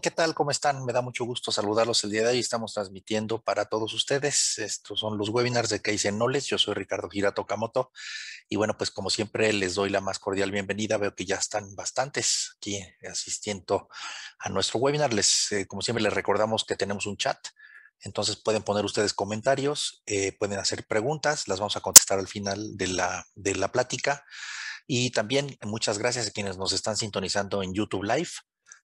¿qué tal? ¿Cómo están? Me da mucho gusto saludarlos el día de hoy. Estamos transmitiendo para todos ustedes. Estos son los webinars de no Noles. Yo soy Ricardo Gira Tokamoto. Y bueno, pues como siempre, les doy la más cordial bienvenida. Veo que ya están bastantes aquí asistiendo a nuestro webinar. Les, eh, como siempre, les recordamos que tenemos un chat. Entonces pueden poner ustedes comentarios, eh, pueden hacer preguntas, las vamos a contestar al final de la, de la plática. Y también muchas gracias a quienes nos están sintonizando en YouTube Live.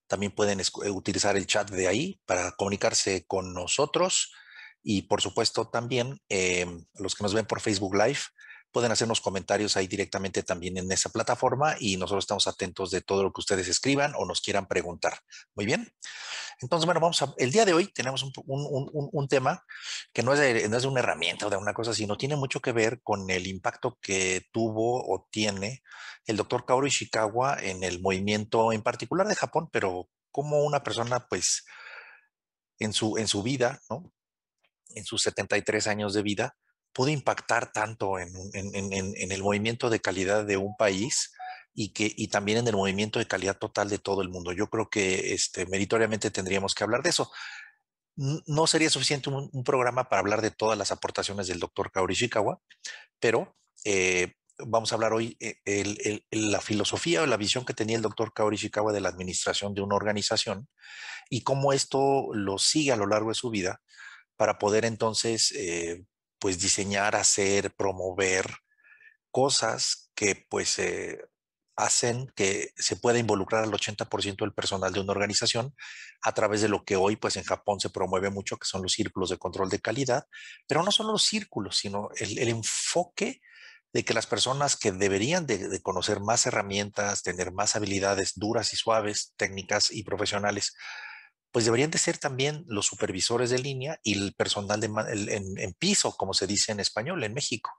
También pueden eh, utilizar el chat de ahí para comunicarse con nosotros. Y por supuesto también em, los que nos ven por Facebook Live, pueden hacernos comentarios ahí directamente también en esa plataforma y nosotros estamos atentos de todo lo que ustedes escriban o nos quieran preguntar. Muy bien. Entonces, bueno, vamos a, el día de hoy tenemos un, tema que no es, de, una herramienta o de una cosa, sino tiene mucho que ver con el impacto que tuvo o tiene el doctor Kaoru Ishikawa en el movimiento en particular de Japón, pero como una persona, pues, en su, en su vida, ¿no? en sus 73 años de vida, pudo impactar tanto en, el movimiento de calidad de un país y, que, y también en el movimiento de calidad total de todo el mundo. Yo creo que este, meritoriamente tendríamos que hablar de eso. No sería suficiente un, programa para hablar de todas las aportaciones del doctor Kaori Shikawa, pero eh, vamos a hablar hoy eh, el, la filosofía o la visión que tenía el doctor Kaori Shikawa de la administración de una organización y cómo esto lo sigue a lo largo de su vida para poder entonces eh, pues diseñar, hacer, promover cosas que pues eh, hacen que se pueda involucrar al 80% del personal de una organización a través de lo que hoy pues en Japón se promueve mucho, que son los círculos de control de calidad, pero no solo los círculos, sino el, enfoque de que las personas que deberían de, conocer más herramientas, tener más habilidades duras y suaves, técnicas y profesionales pues deberían de ser también los supervisores de línea y el personal en, piso, como se dice en español, en México.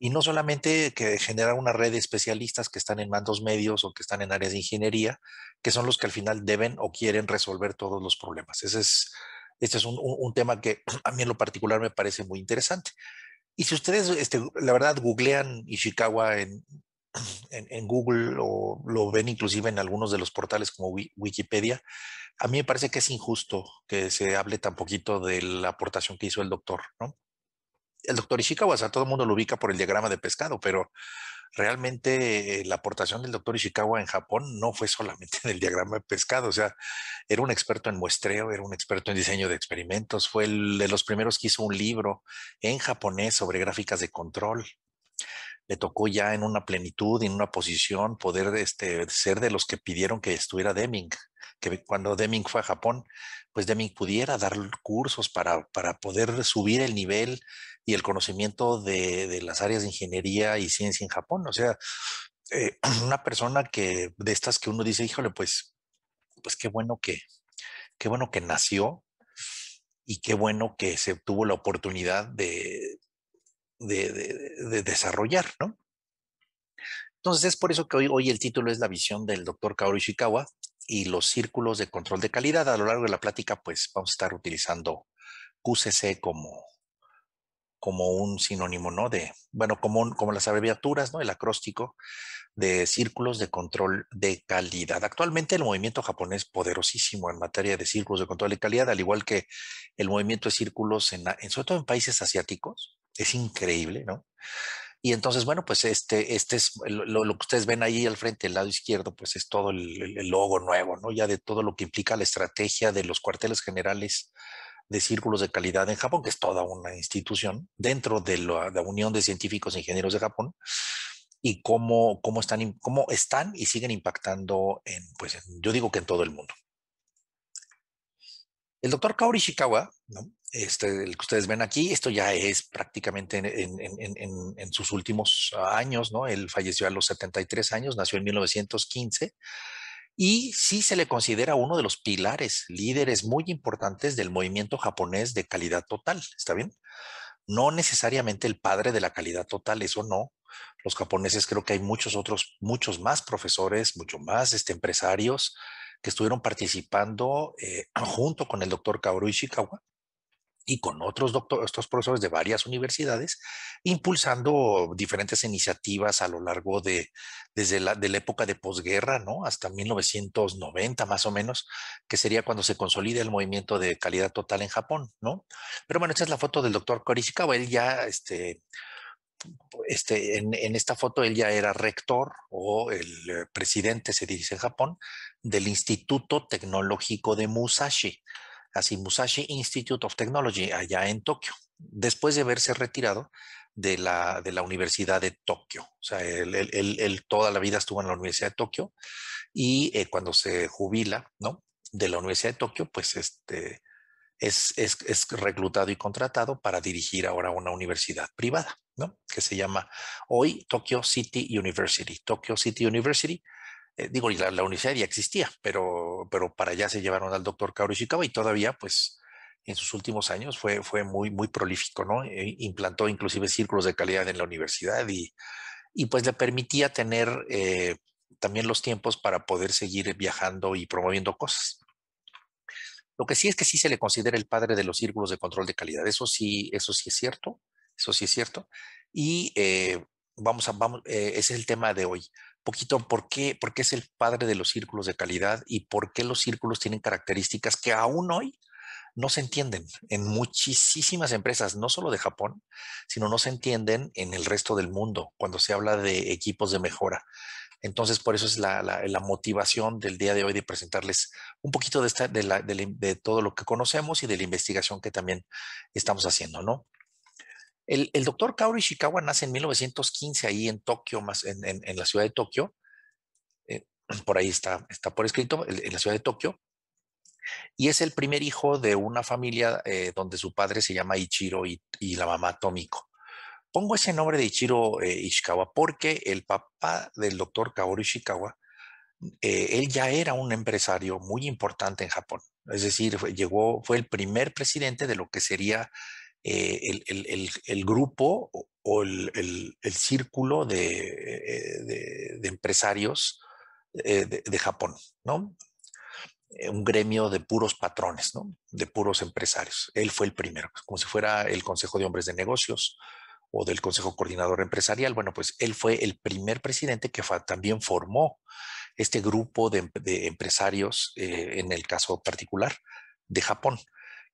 Y no solamente que generar una red de especialistas que están en mandos medios o que están en áreas de ingeniería, que son los que al final deben o quieren resolver todos los problemas. Ese es, este es un, tema que a mí en lo particular me parece muy interesante. Y si ustedes, este, la verdad, googlean Ishikawa en, en, Google o lo ven inclusive en algunos de los portales como Wikipedia, a mí me parece que es injusto que se hable tan poquito de la aportación que hizo el doctor, El doctor Ishikawa, o sea, todo el mundo lo ubica por el diagrama de pescado, pero realmente eh, la aportación del doctor Ishikawa en Japón no fue solamente en el diagrama de pescado, o sea, era un experto en muestreo, era un experto en diseño de experimentos, fue de los primeros que hizo un libro en japonés sobre gráficas de control, le tocó ya en una plenitud, en una posición, poder este, ser de los que pidieron que estuviera Deming, que cuando Deming fue a Japón, pues Deming pudiera dar cursos para, para poder subir el nivel y el conocimiento de, las áreas de ingeniería y ciencia en Japón. O sea, eh, una persona que de estas que uno dice, híjole, pues, pues qué bueno que, qué bueno que nació y qué bueno que se tuvo la oportunidad de, de, desarrollar, ¿no? Entonces es por eso que hoy, el título es la visión del doctor Kaoru Ishikawa y los círculos de control de calidad. A lo largo de la plática, pues vamos a estar utilizando QCC como, como un sinónimo, ¿no? De, bueno, como, como las abreviaturas, ¿no? El acróstico de círculos de control de calidad. Actualmente el movimiento japonés poderosísimo en materia de círculos de control de calidad, al igual que el movimiento de círculos, en, en sobre todo en países asiáticos, es increíble, ¿no? Y entonces, bueno, pues este, este es lo, que ustedes ven ahí al frente, el lado izquierdo, pues es todo el, logo nuevo, ¿no? Ya de todo lo que implica la estrategia de los cuarteles generales de círculos de calidad en Japón, que es toda una institución dentro de la, Unión de Científicos e Ingenieros de Japón, y cómo, cómo, están, cómo están y siguen impactando en, pues, yo digo que en todo el mundo. El doctor Kaori Ishikawa, este, el que ustedes ven aquí, esto ya es prácticamente en, sus últimos años, ¿no? Él falleció a los 73 años, nació en 1915 y sí se le considera uno de los pilares, líderes muy importantes del movimiento japonés de calidad total, ¿está bien? No necesariamente el padre de la calidad total, eso no. Los japoneses creo que hay muchos otros, muchos más profesores, mucho más este, empresarios, que estuvieron participando eh, junto con el doctor Kaoru Ishikawa y con otros doctores, estos profesores de varias universidades, impulsando diferentes iniciativas a lo largo de, desde la, época de posguerra, ¿no? Hasta 1990 más o menos, que sería cuando se consolida el movimiento de calidad total en Japón, ¿no? Pero bueno, esta es la foto del doctor Kaoru él ya, este, este, en, esta foto él ya era rector o el eh, presidente, se dice en Japón, del Instituto Tecnológico de Musashi, así Musashi Institute of Technology, allá en Tokio, después de haberse retirado de la, de la Universidad de Tokio. O sea, él, toda la vida estuvo en la Universidad de Tokio y eh, cuando se jubila, ¿no? De la Universidad de Tokio, pues este, es, es reclutado y contratado para dirigir ahora una universidad privada que se llama hoy Tokyo City University. Tokyo City University, eh, digo, la, universidad ya existía, pero, para allá se llevaron al doctor Kaori Shikawa y todavía, pues, en sus últimos años fue, fue muy, muy prolífico, ¿no? Eh, implantó inclusive círculos de calidad en la universidad y, pues le permitía tener eh, también los tiempos para poder seguir viajando y promoviendo cosas. Lo que sí es que sí se le considera el padre de los círculos de control de calidad. Eso sí, eso sí es cierto eso sí es cierto. Y eh, vamos a, vamos, eh, ese es el tema de hoy. Poquito, ¿por qué, ¿por qué es el padre de los círculos de calidad y por qué los círculos tienen características que aún hoy no se entienden en muchísimas empresas, no solo de Japón, sino no se entienden en el resto del mundo cuando se habla de equipos de mejora. Entonces, por eso es la, la, motivación del día de hoy de presentarles un poquito de, esta, de, la, de, todo lo que conocemos y de la investigación que también estamos haciendo, ¿no? El, doctor Kaoru Ishikawa nace en 1915 ahí en Tokio, más en, la ciudad de Tokio. Eh, por ahí está, está por escrito, en la ciudad de Tokio. Y es el primer hijo de una familia eh, donde su padre se llama Ichiro y, la mamá Tomiko. Pongo ese nombre de Ichiro eh, Ishikawa porque el papá del doctor Kaoru Ishikawa, él ya era un empresario muy importante en Japón. Es decir, llegó, fue el primer presidente de lo que sería eh, el, el, grupo o el, círculo de, eh, empresarios eh, de, Japón, ¿no? Un gremio de puros patrones, ¿no? De puros empresarios. Él fue el primero, como si fuera el Consejo de Hombres de Negocios o del Consejo Coordinador Empresarial. Bueno, pues él fue el primer presidente que también formó este grupo de, empresarios, en el caso particular, de Japón.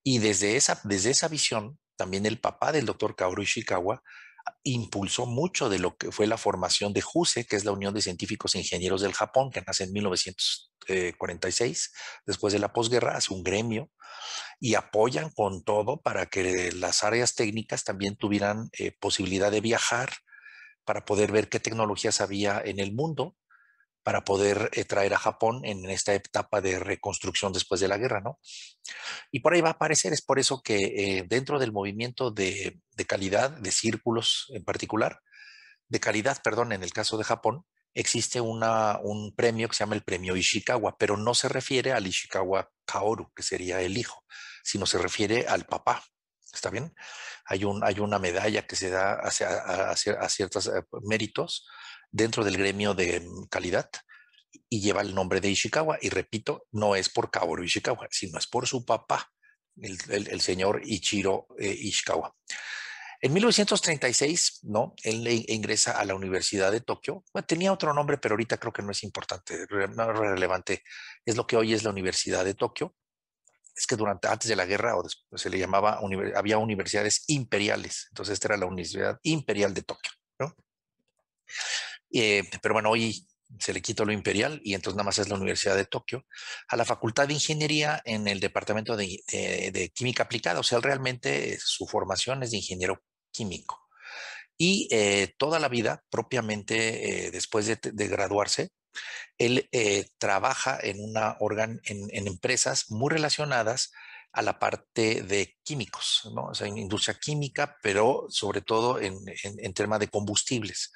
Y desde esa, desde esa visión, también el papá del doctor Kaoru Ishikawa, ah, impulsó mucho de lo que fue la formación de JUSE, que es la Unión de Científicos e Ingenieros del Japón, que nace en 1946, eh, después de la posguerra, hace un gremio y apoyan con todo para que las áreas técnicas también tuvieran eh, posibilidad de viajar para poder ver qué tecnologías había en el mundo para poder eh, traer a Japón en esta etapa de reconstrucción después de la guerra, ¿no? Y por ahí va a aparecer, es por eso que eh, dentro del movimiento de, calidad, de círculos en particular, de calidad, perdón, en el caso de Japón, existe un premio que se llama el premio Ishikawa, pero no se refiere al Ishikawa Kaoru, que sería el hijo, sino se refiere al papá, ¿Está bien? Hay, una medalla que se da a, ciertos eh, méritos dentro del gremio de mm, calidad y lleva el nombre de Ishikawa. Y repito, no es por Kaoru Ishikawa, sino es por su papá, el, señor Ichiro eh, Ishikawa. En 1936, ¿no? Él ingresa a la Universidad de Tokio. Bueno, tenía otro nombre, pero ahorita creo que no es importante, no es relevante. Es lo que hoy es la Universidad de Tokio. Es que durante, antes de la guerra, o después, se le llamaba, había universidades imperiales. Entonces, esta era la Universidad Imperial de Tokio, ¿no? Eh, pero bueno, hoy se le quita lo imperial y entonces nada más es la Universidad de Tokio, a la Facultad de Ingeniería en el Departamento de, Química Aplicada, o sea, realmente eh, su formación es de ingeniero químico. Y eh, toda la vida, propiamente después de, graduarse, él trabaja en, una en, empresas muy relacionadas a la parte de químicos, ¿no? o sea, en industria química, pero sobre todo en, en tema de combustibles.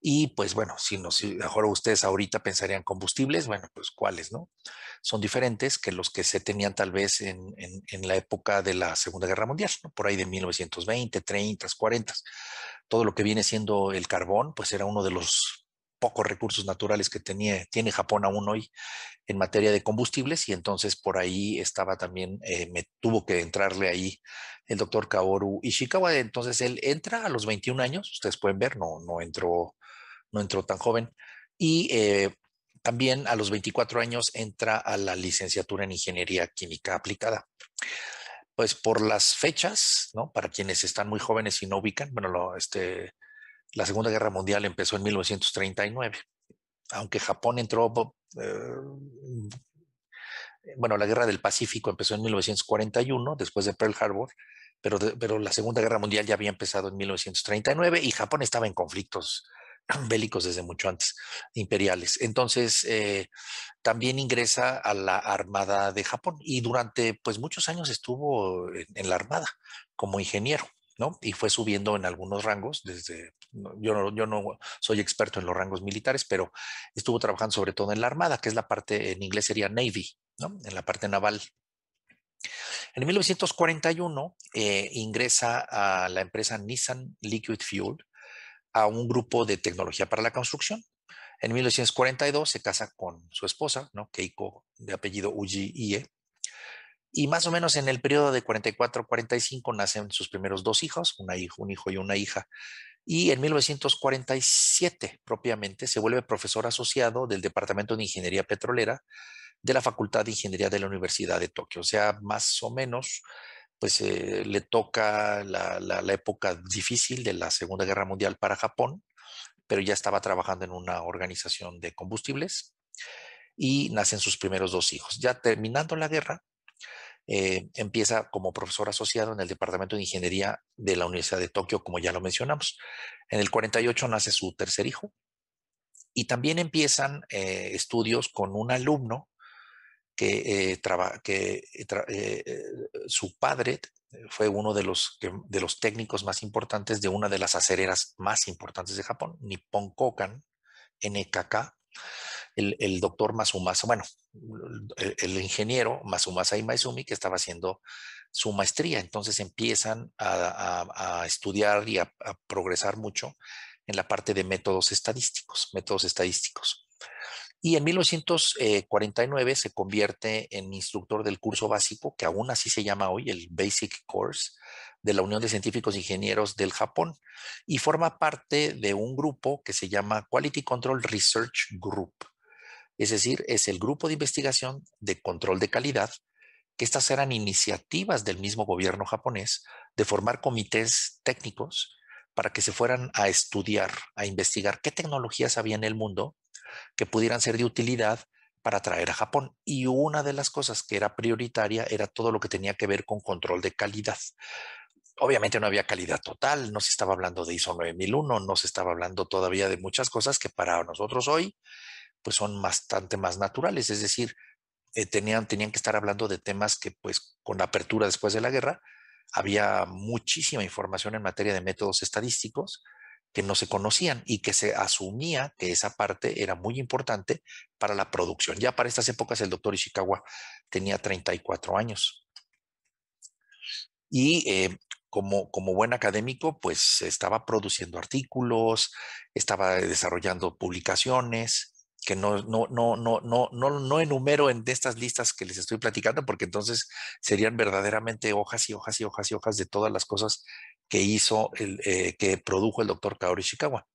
Y pues bueno, si, nos, si mejor ustedes ahorita pensarían combustibles, bueno, pues cuáles, ¿no? Son diferentes que los que se tenían tal vez en, la época de la Segunda Guerra Mundial, por ahí de 1920, 30, 40. Todo lo que viene siendo el carbón, pues era uno de los pocos recursos naturales que tenía, tiene Japón aún hoy en materia de combustibles y entonces por ahí estaba también, eh, me tuvo que entrarle ahí el doctor Kaoru Ishikawa. Entonces él entra a los 21 años, ustedes pueden ver, no, no entró no entró tan joven. Y eh, también a los 24 años entra a la licenciatura en Ingeniería Química Aplicada. Pues por las fechas, ¿no? Para quienes están muy jóvenes y no ubican, bueno, este, la Segunda Guerra Mundial empezó en 1939, aunque Japón entró, eh, bueno, la Guerra del Pacífico empezó en 1941, después de Pearl Harbor, pero, pero la Segunda Guerra Mundial ya había empezado en 1939 y Japón estaba en conflictos bélicos desde mucho antes, imperiales. Entonces, eh, también ingresa a la Armada de Japón y durante pues muchos años estuvo en, la Armada como ingeniero. ¿no? Y fue subiendo en algunos rangos, desde, yo no, yo no soy experto en los rangos militares, pero estuvo trabajando sobre todo en la Armada, que es la parte, en inglés sería Navy, ¿no? En la parte naval. En 1941 eh, ingresa a la empresa Nissan Liquid Fuel, a un grupo de tecnología para la construcción. En 1942 se casa con su esposa, ¿no? Keiko, de apellido Uji Y más o menos en el periodo de 44-45 nacen sus primeros dos hijos, una hijo, un hijo y una hija. Y en 1947 propiamente se vuelve profesor asociado del Departamento de Ingeniería Petrolera de la Facultad de Ingeniería de la Universidad de Tokio. O sea, más o menos pues eh, le toca la, época difícil de la Segunda Guerra Mundial para Japón, pero ya estaba trabajando en una organización de combustibles y nacen sus primeros dos hijos. Ya terminando la guerra, eh, empieza como profesor asociado en el Departamento de Ingeniería de la Universidad de Tokio, como ya lo mencionamos. En el 48 nace su tercer hijo y también empiezan eh, estudios con un alumno que, eh, eh, eh, su padre fue uno de los, de los técnicos más importantes de una de las acereras más importantes de Japón, Nippon Kokan, NKK, el, doctor Masumasa, bueno, el, ingeniero Masumasa Imaizumi que estaba haciendo su maestría. Entonces empiezan a, estudiar y a, progresar mucho en la parte de métodos estadísticos, métodos estadísticos. Y en 1949 eh, se convierte en instructor del curso básico, que aún así se llama hoy el Basic Course, de la Unión de Científicos e Ingenieros del Japón, y forma parte de un grupo que se llama Quality Control Research Group. Es decir, es el grupo de investigación de control de calidad, que estas eran iniciativas del mismo gobierno japonés de formar comités técnicos para que se fueran a estudiar, a investigar qué tecnologías había en el mundo que pudieran ser de utilidad para traer a Japón. Y una de las cosas que era prioritaria era todo lo que tenía que ver con control de calidad. Obviamente no había calidad total, no se estaba hablando de ISO 9001, no se estaba hablando todavía de muchas cosas que para nosotros hoy pues son bastante más naturales, es decir, eh, tenían, tenían que estar hablando de temas que pues con la apertura después de la guerra había muchísima información en materia de métodos estadísticos, que no se conocían y que se asumía que esa parte era muy importante para la producción. Ya para estas épocas el doctor Ishikawa tenía 34 años. Y eh, como, como, buen académico, pues estaba produciendo artículos, estaba desarrollando publicaciones, que no, no, no, no, no, no, no enumero en de estas listas que les estoy platicando, porque entonces serían verdaderamente hojas y hojas y hojas y hojas de todas las cosas que hizo, el, eh, que produjo el doctor Kaori Ishikawa.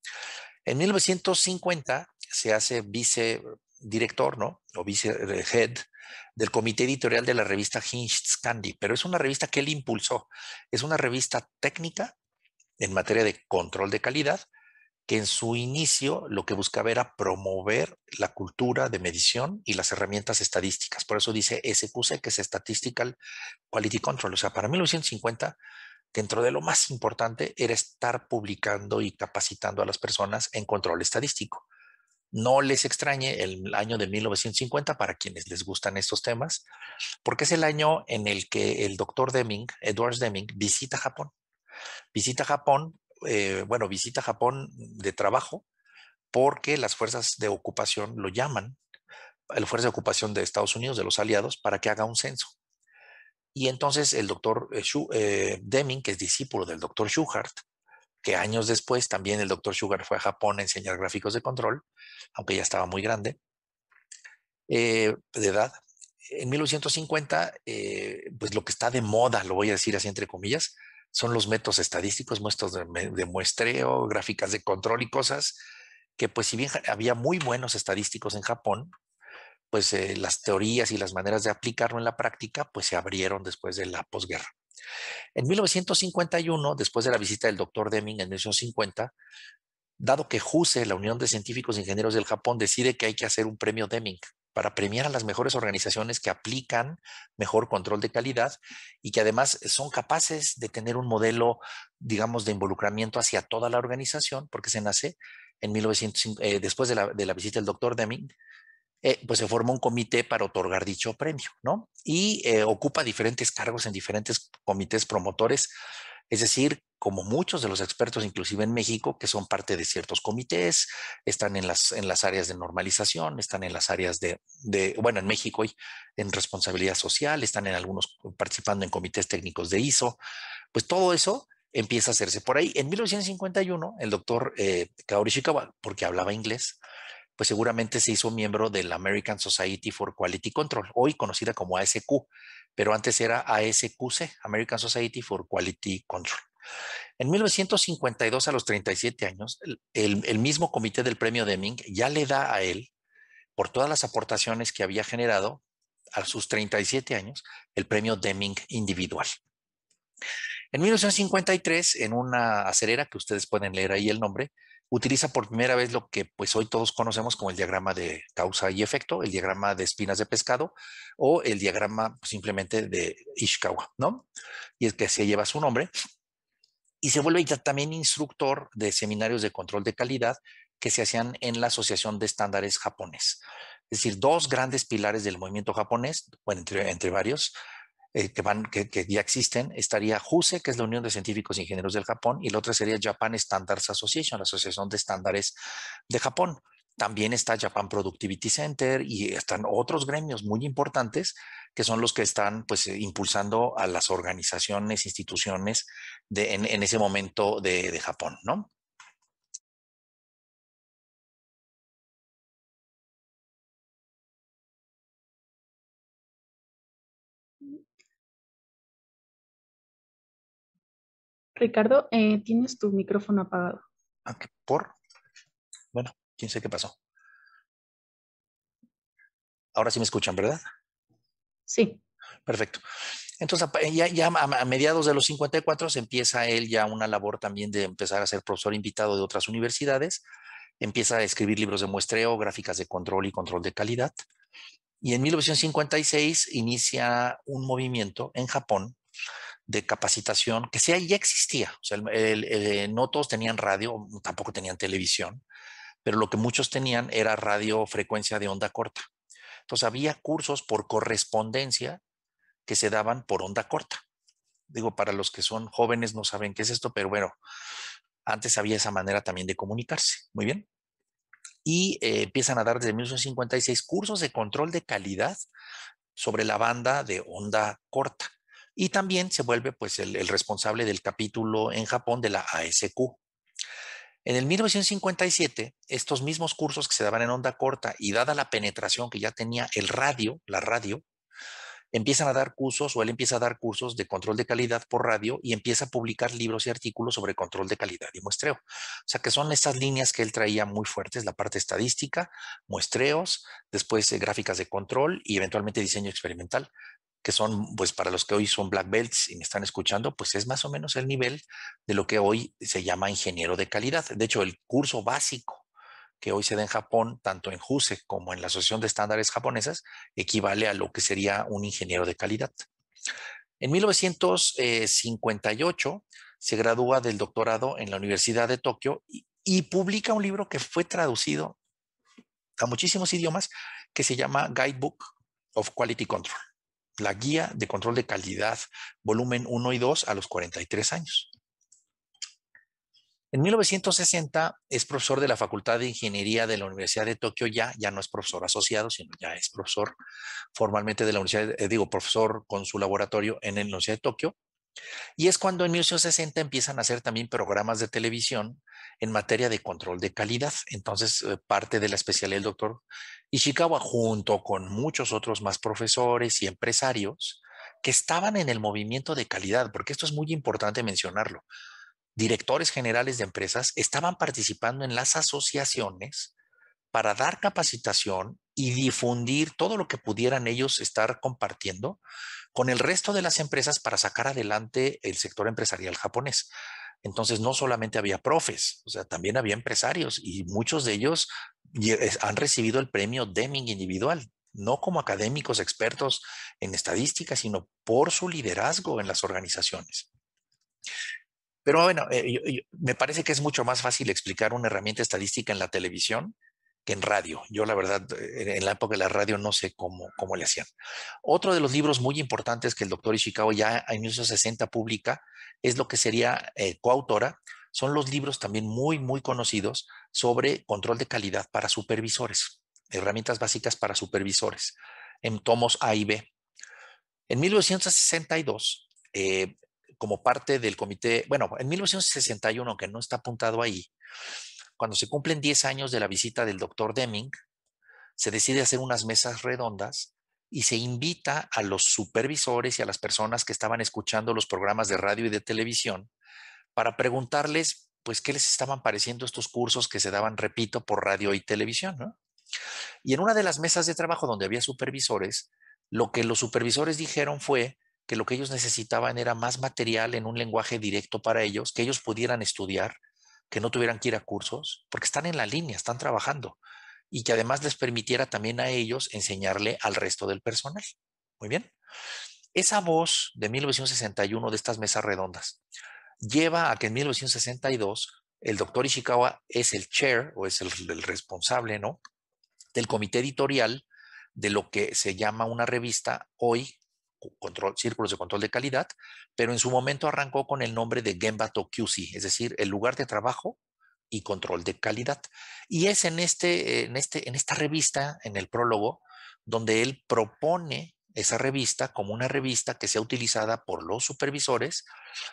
En 1950 se hace vicedirector, ¿no? O vice-head eh, del comité editorial de la revista Hinsch Candy pero es una revista que él impulsó. Es una revista técnica en materia de control de calidad, que en su inicio lo que buscaba era promover la cultura de medición y las herramientas estadísticas. Por eso dice SQC, que es Statistical Quality Control. O sea, para 1950 dentro de lo más importante era estar publicando y capacitando a las personas en control estadístico. No les extrañe el año de 1950 para quienes les gustan estos temas, porque es el año en el que el doctor Deming, Edwards Deming, visita Japón. Visita Japón, eh, bueno, visita Japón de trabajo porque las fuerzas de ocupación lo llaman, las fuerza de ocupación de Estados Unidos, de los aliados, para que haga un censo. Y entonces el doctor eh, eh, Deming, que es discípulo del doctor Schuhart, que años después también el doctor Schuhart fue a Japón a enseñar gráficos de control, aunque ya estaba muy grande eh, de edad. En 1950, pues lo que está de moda, lo voy a decir así entre comillas, son los métodos estadísticos, muestras de, de muestreo, gráficas de control y cosas que pues si bien había muy buenos estadísticos en Japón, pues eh, las teorías y las maneras de aplicarlo en la práctica, pues se abrieron después de la posguerra. En 1951, después de la visita del doctor Deming en 1950, dado que JUSE, la Unión de Científicos e Ingenieros del Japón, decide que hay que hacer un premio Deming para premiar a las mejores organizaciones que aplican mejor control de calidad y que además son capaces de tener un modelo, digamos, de involucramiento hacia toda la organización, porque se nace en eh, después de la, de la, visita del doctor Deming, eh, pues se forma un comité para otorgar dicho premio, ¿no? Y eh, ocupa diferentes cargos en diferentes comités promotores, es decir, como muchos de los expertos, inclusive en México, que son parte de ciertos comités, están en las, áreas de normalización, están en las áreas de, de bueno, en México hoy, en responsabilidad social, están en algunos participando en comités técnicos de ISO, pues todo eso empieza a hacerse por ahí. En 1951, el doctor eh, porque hablaba inglés, pues seguramente se hizo miembro de la American Society for Quality Control, hoy conocida como ASQ, pero antes era ASQC, American Society for Quality Control. En 1952, a los 37 años, el, el mismo comité del premio Deming ya le da a él, por todas las aportaciones que había generado a sus 37 años, el premio Deming individual. En 1953, en una acerera que ustedes pueden leer ahí el nombre, utiliza por primera vez lo que pues hoy todos conocemos como el diagrama de causa y efecto, el diagrama de espinas de pescado o el diagrama pues, simplemente de Ishikawa, ¿no? Y es que se lleva su nombre. Y se vuelve también instructor de seminarios de control de calidad que se hacían en la Asociación de Estándares japones Es decir, dos grandes pilares del movimiento japonés, bueno, entre varios, eh, que, van, que, ya existen, estaría JUSE, que es la Unión de Científicos e Ingenieros del Japón, y la otra sería Japan Standards Association, la Asociación de Estándares de Japón. También está Japan Productivity Center y están otros gremios muy importantes que son los que están pues eh, impulsando a las organizaciones, instituciones en, en, ese momento de, de Japón, ¿no? Ricardo, eh, tienes tu micrófono apagado. Ah, ¿Por? Bueno, quién sé qué pasó. Ahora sí me escuchan, ¿verdad? Sí. Perfecto. Entonces, ya, a mediados de los 54 se empieza él ya una labor también de empezar a ser profesor invitado de otras universidades. Empieza a escribir libros de muestreo, gráficas de control y control de calidad. Y en 1956 inicia un movimiento en Japón de capacitación que sea ya existía. Eh, no todos tenían radio, mm, tampoco tenían televisión, pero lo que muchos tenían era radio frecuencia de onda corta. Entonces había cursos por correspondencia que se daban por onda corta. Digo, para los que son jóvenes no saben qué es esto, pero bueno, antes había esa manera también de comunicarse. Muy bien. Y eh, empiezan a dar desde 1956 cursos de control de calidad sobre la banda de onda corta y también se vuelve pues el, responsable del capítulo en Japón de la ASQ. En el 1957, estos mismos cursos que se daban en onda corta y dada la penetración que ya tenía el radio, la radio, empiezan a dar cursos o él empieza a dar cursos de control de calidad por radio y empieza a publicar libros y artículos sobre control de calidad y muestreo. O sea que son estas líneas que él traía muy fuertes, la parte estadística, muestreos, después eh, gráficas de control y eventualmente diseño experimental que son, pues para los que hoy son black belts y me están escuchando, pues es más o menos el nivel de lo que hoy se llama ingeniero de calidad. De hecho, el curso básico que hoy se da en Japón, tanto en JUSE como en la Asociación de Estándares Japonesas, equivale a lo que sería un ingeniero de calidad. En 1958 se gradúa del doctorado en la Universidad de Tokio y, y publica un libro que fue traducido a muchísimos idiomas que se llama Guidebook of Quality Control la guía de control de calidad, volumen 1 y 2, a los 43 años. En 1960 es profesor de la Facultad de Ingeniería de la Universidad de Tokio ya, ya no es profesor asociado, sino ya es profesor formalmente de la universidad, eh, digo, profesor con su laboratorio en la Universidad de Tokio. Y es cuando en 1960 empiezan a hacer también programas de televisión en materia de control de calidad. Entonces, eh, parte de la especialidad del doctor Ishikawa, junto con muchos otros más profesores y empresarios que estaban en el movimiento de calidad, porque esto es muy importante mencionarlo. Directores generales de empresas estaban participando en las asociaciones para dar capacitación y difundir todo lo que pudieran ellos estar compartiendo con el resto de las empresas para sacar adelante el sector empresarial japonés. Entonces, no solamente había profes, o sea, también había empresarios y muchos de ellos han recibido el premio Deming individual, no como académicos expertos en estadística, sino por su liderazgo en las organizaciones. Pero bueno, eh, me parece que es mucho más fácil explicar una herramienta estadística en la televisión que en radio. Yo la verdad, en la época de la radio no sé cómo, cómo le hacían. Otro de los libros muy importantes que el doctor Ishikawa ya en 1960 publica es lo que sería eh, coautora. Son los libros también muy, muy conocidos sobre control de calidad para supervisores, herramientas básicas para supervisores, en tomos A y B. En 1962, eh, como parte del comité, bueno, en 1961, aunque no está apuntado ahí, cuando se cumplen 10 años de la visita del doctor Deming, se decide hacer unas mesas redondas y se invita a los supervisores y a las personas que estaban escuchando los programas de radio y de televisión para preguntarles, pues, qué les estaban pareciendo estos cursos que se daban, repito, por radio y televisión. ¿no? Y en una de las mesas de trabajo donde había supervisores, lo que los supervisores dijeron fue que lo que ellos necesitaban era más material en un lenguaje directo para ellos, que ellos pudieran estudiar que no tuvieran que ir a cursos, porque están en la línea, están trabajando, y que además les permitiera también a ellos enseñarle al resto del personal. Muy bien. Esa voz de 1961 de estas mesas redondas lleva a que en 1962 el doctor Ishikawa es el chair o es el, responsable, ¿no? Del comité editorial de lo que se llama una revista hoy control, círculos de control de calidad, pero en su momento arrancó con el nombre de Gemba Tokyusi, es decir, el lugar de trabajo y control de calidad. Y es en, este, en, este, en esta revista, en el prólogo, donde él propone esa revista como una revista que sea utilizada por los supervisores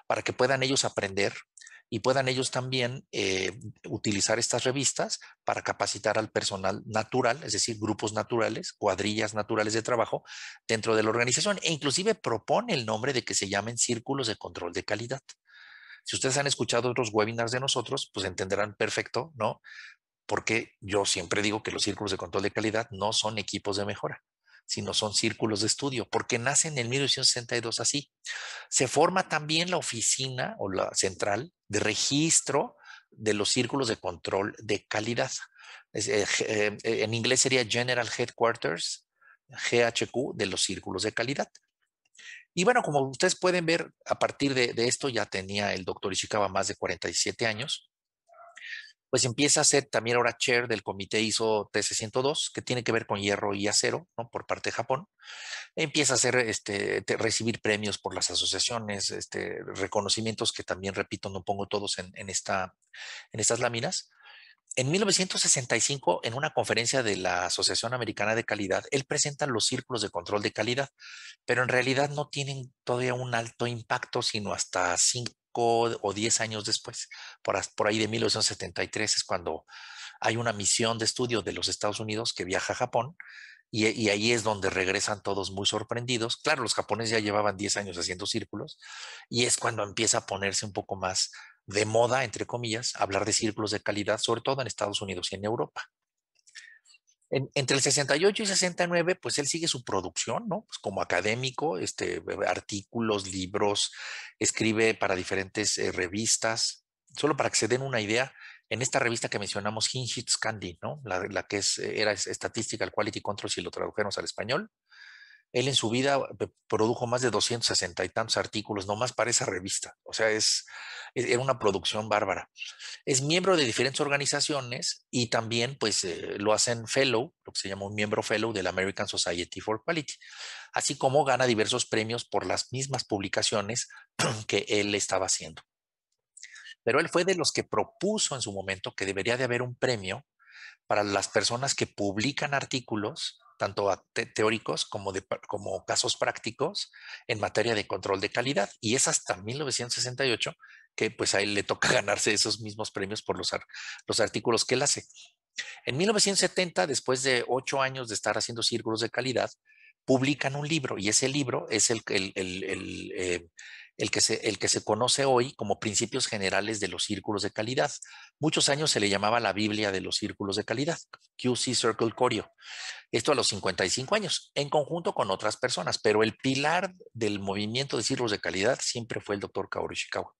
para que puedan ellos aprender y puedan ellos también eh, utilizar estas revistas para capacitar al personal natural, es decir, grupos naturales, cuadrillas naturales de trabajo dentro de la organización e inclusive propone el nombre de que se llamen círculos de control de calidad. Si ustedes han escuchado otros webinars de nosotros, pues entenderán perfecto, ¿no? Porque yo siempre digo que los círculos de control de calidad no son equipos de mejora sino son círculos de estudio, porque nacen en 1962 así. Se forma también la oficina o la central de registro de los círculos de control de calidad. Eh, eh, eh, en inglés sería General Headquarters, GHQ, de los círculos de calidad. Y bueno, como ustedes pueden ver, a partir de, de esto ya tenía el doctor Ishikawa más de 47 años pues empieza a ser también ahora chair del comité ISO TC102, que tiene que ver con hierro y acero, ¿no? Por parte de Japón. Empieza a ser este, recibir premios por las asociaciones, este, reconocimientos que también, repito, no pongo todos en, esta, en estas láminas. En 1965, en una conferencia de la Asociación Americana de Calidad, él presenta los círculos de control de calidad, pero en realidad no tienen todavía un alto impacto, sino hasta cinco, o 10 años después, por, ahí de 1973 es cuando hay una misión de estudio de los Estados Unidos que viaja a Japón y, y, ahí es donde regresan todos muy sorprendidos. Claro, los japoneses ya llevaban 10 años haciendo círculos y es cuando empieza a ponerse un poco más de moda, entre comillas, hablar de círculos de calidad, sobre todo en Estados Unidos y en Europa entre el 68 y 69, pues él sigue su producción, ¿no? Pues como académico, este, artículos, libros, escribe para diferentes eh, revistas. Solo para que se den una idea, en esta revista que mencionamos, Hinged Candy, ¿no? La, que es, eh, era Statistical Quality Control, si lo tradujeron al español, él en su vida eh, produjo más de 260 y tantos artículos, nomás para esa revista. O sea, es, era una producción bárbara. Es miembro de diferentes organizaciones y también pues eh, lo hacen fellow, lo que se llama un miembro fellow de la American Society for Quality, así como gana diversos premios por las mismas publicaciones que él estaba haciendo. Pero él fue de los que propuso en su momento que debería de haber un premio para las personas que publican artículos tanto teóricos como, casos prácticos en materia de control de calidad. Y es hasta 1968 que pues a él le toca ganarse esos mismos premios por los, los artículos que él hace. En 1970, después de ocho años de estar haciendo círculos de calidad, publican un libro y ese libro es el, eh, el que, se, el que se conoce hoy como principios generales de los círculos de calidad. Muchos años se le llamaba la Biblia de los círculos de calidad, QC Circle Corio. Esto a los 55 años, en conjunto con otras personas, pero el pilar del movimiento de círculos de calidad siempre fue el doctor Kaoru Ishikawa.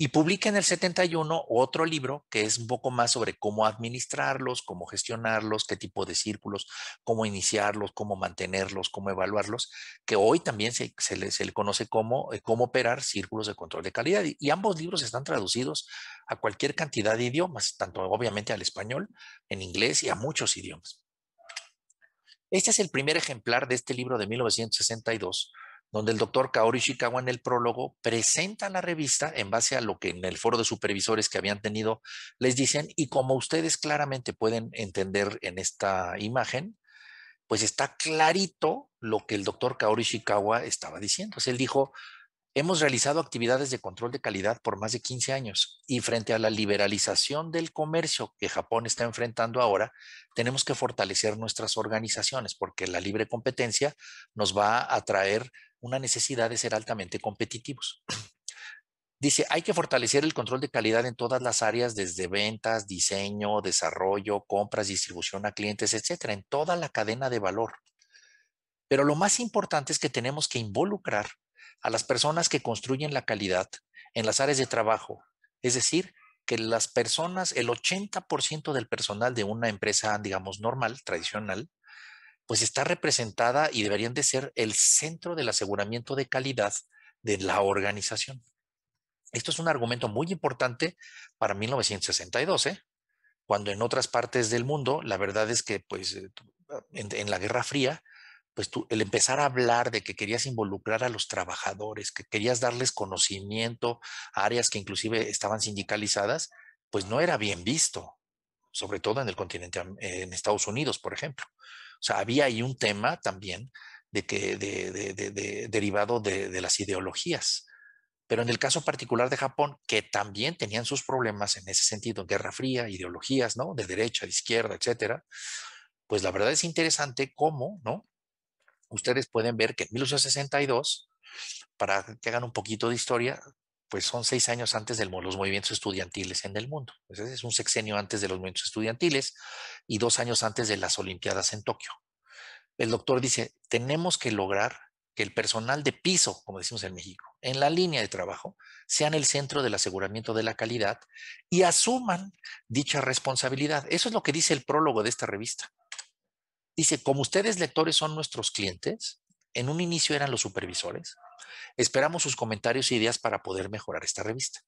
Y publica en el 71 otro libro que es un poco más sobre cómo administrarlos, cómo gestionarlos, qué tipo de círculos, cómo iniciarlos, cómo mantenerlos, cómo evaluarlos, que hoy también se, le, conoce como eh, cómo operar círculos de control de calidad. y ambos libros están traducidos a cualquier cantidad de idiomas, tanto obviamente al español, en inglés y a muchos idiomas. Este es el primer ejemplar de este libro de 1962 donde el doctor Kaori Shikawa en el prólogo presenta la revista en base a lo que en el foro de supervisores que habían tenido les dicen y como ustedes claramente pueden entender en esta imagen, pues está clarito lo que el doctor Kaori Shikawa estaba diciendo. O él dijo, hemos realizado actividades de control de calidad por más de 15 años y frente a la liberalización del comercio que Japón está enfrentando ahora, tenemos que fortalecer nuestras organizaciones porque la libre competencia nos va a traer una necesidad de ser altamente competitivos. Dice, hay que fortalecer el control de calidad en todas las áreas, desde ventas, diseño, desarrollo, compras, distribución a clientes, etcétera, en toda la cadena de valor. Pero lo más importante es que tenemos que involucrar a las personas que construyen la calidad en las áreas de trabajo. Es decir, que las personas, el 80% del personal de una empresa, digamos, normal, tradicional, pues está representada y deberían de ser el centro del aseguramiento de calidad de la organización. Esto es un argumento muy importante para 1962, ¿eh? cuando en otras partes del mundo, la verdad es que pues, eh, ah, en, la Guerra Fría, pues el empezar a hablar de que querías involucrar a los trabajadores, que querías darles conocimiento a áreas que inclusive estaban sindicalizadas, pues no era bien visto, sobre todo en el continente, en Estados Unidos, por ejemplo. O sea, había ahí un tema también de que, derivado de, las ideologías. Pero en el caso particular de Japón, que también tenían sus problemas en ese sentido, Guerra Fría, ideologías, ¿no? De derecha, de izquierda, etcétera. Pues la verdad es interesante cómo, ¿no? Ustedes pueden ver que en 1862, para que hagan un poquito de historia, pues son seis años antes de los movimientos estudiantiles en el mundo. es un sexenio antes de los movimientos estudiantiles y dos años antes de las Olimpiadas en Tokio. El doctor dice, tenemos que lograr que el personal de piso, como decimos en México, en la línea de trabajo, sean el centro del aseguramiento de la calidad y asuman dicha responsabilidad. Eso es lo que dice el prólogo de esta revista. Dice, como ustedes lectores son nuestros clientes, en un inicio eran los supervisores, Esperamos sus comentarios e ideas para poder mejorar esta revista.